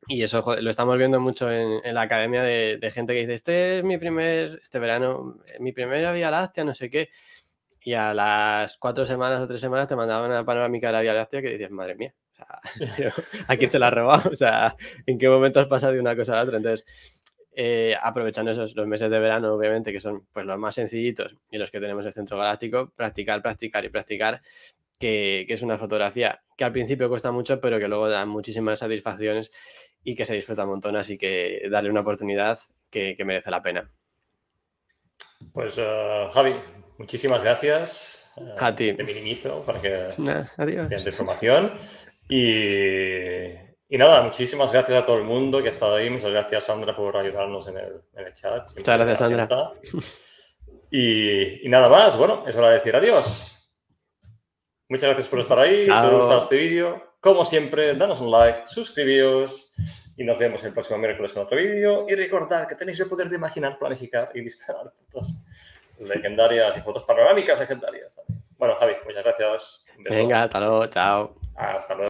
Y eso lo estamos viendo mucho en, la academia de, gente que dice, este es mi primer, este verano, eh, mi primera Vía Láctea, no sé qué. Y a las cuatro semanas o tres semanas te mandaban una panorámica de la Vía Láctea que dices, madre mía, o ¿a quién se la ha robado? O sea, ¿en qué momento has pasado de una cosa a otra? Entonces, eh, aprovechando esos los meses de verano, obviamente, que son pues los más sencillitos y los que tenemos el centro galáctico, practicar, practicar y practicar, que, es una fotografía que al principio cuesta mucho, pero que luego da muchísimas satisfacciones y que se disfruta un montón, así que darle una oportunidad que, merece la pena. Pues eh, Javi, muchísimas gracias. a eh, ti. Te minimizo para que adiós. información. Y y nada, muchísimas gracias a todo el mundo que ha estado ahí. Muchas gracias, Sandra, por ayudarnos en el, chat. Muchas gracias, Sandra. Y, nada más. Bueno, es hora de decir adiós. Muchas gracias por estar ahí. Si os ha gustado este vídeo, como siempre, danos un like, suscribíos y nos vemos el próximo miércoles con otro vídeo. Y recordad que tenéis el poder de imaginar, planificar y disparar fotos legendarias y fotos panorámicas legendarias también. Bueno, Javi, muchas gracias. Venga, hasta luego, chao. Hasta luego.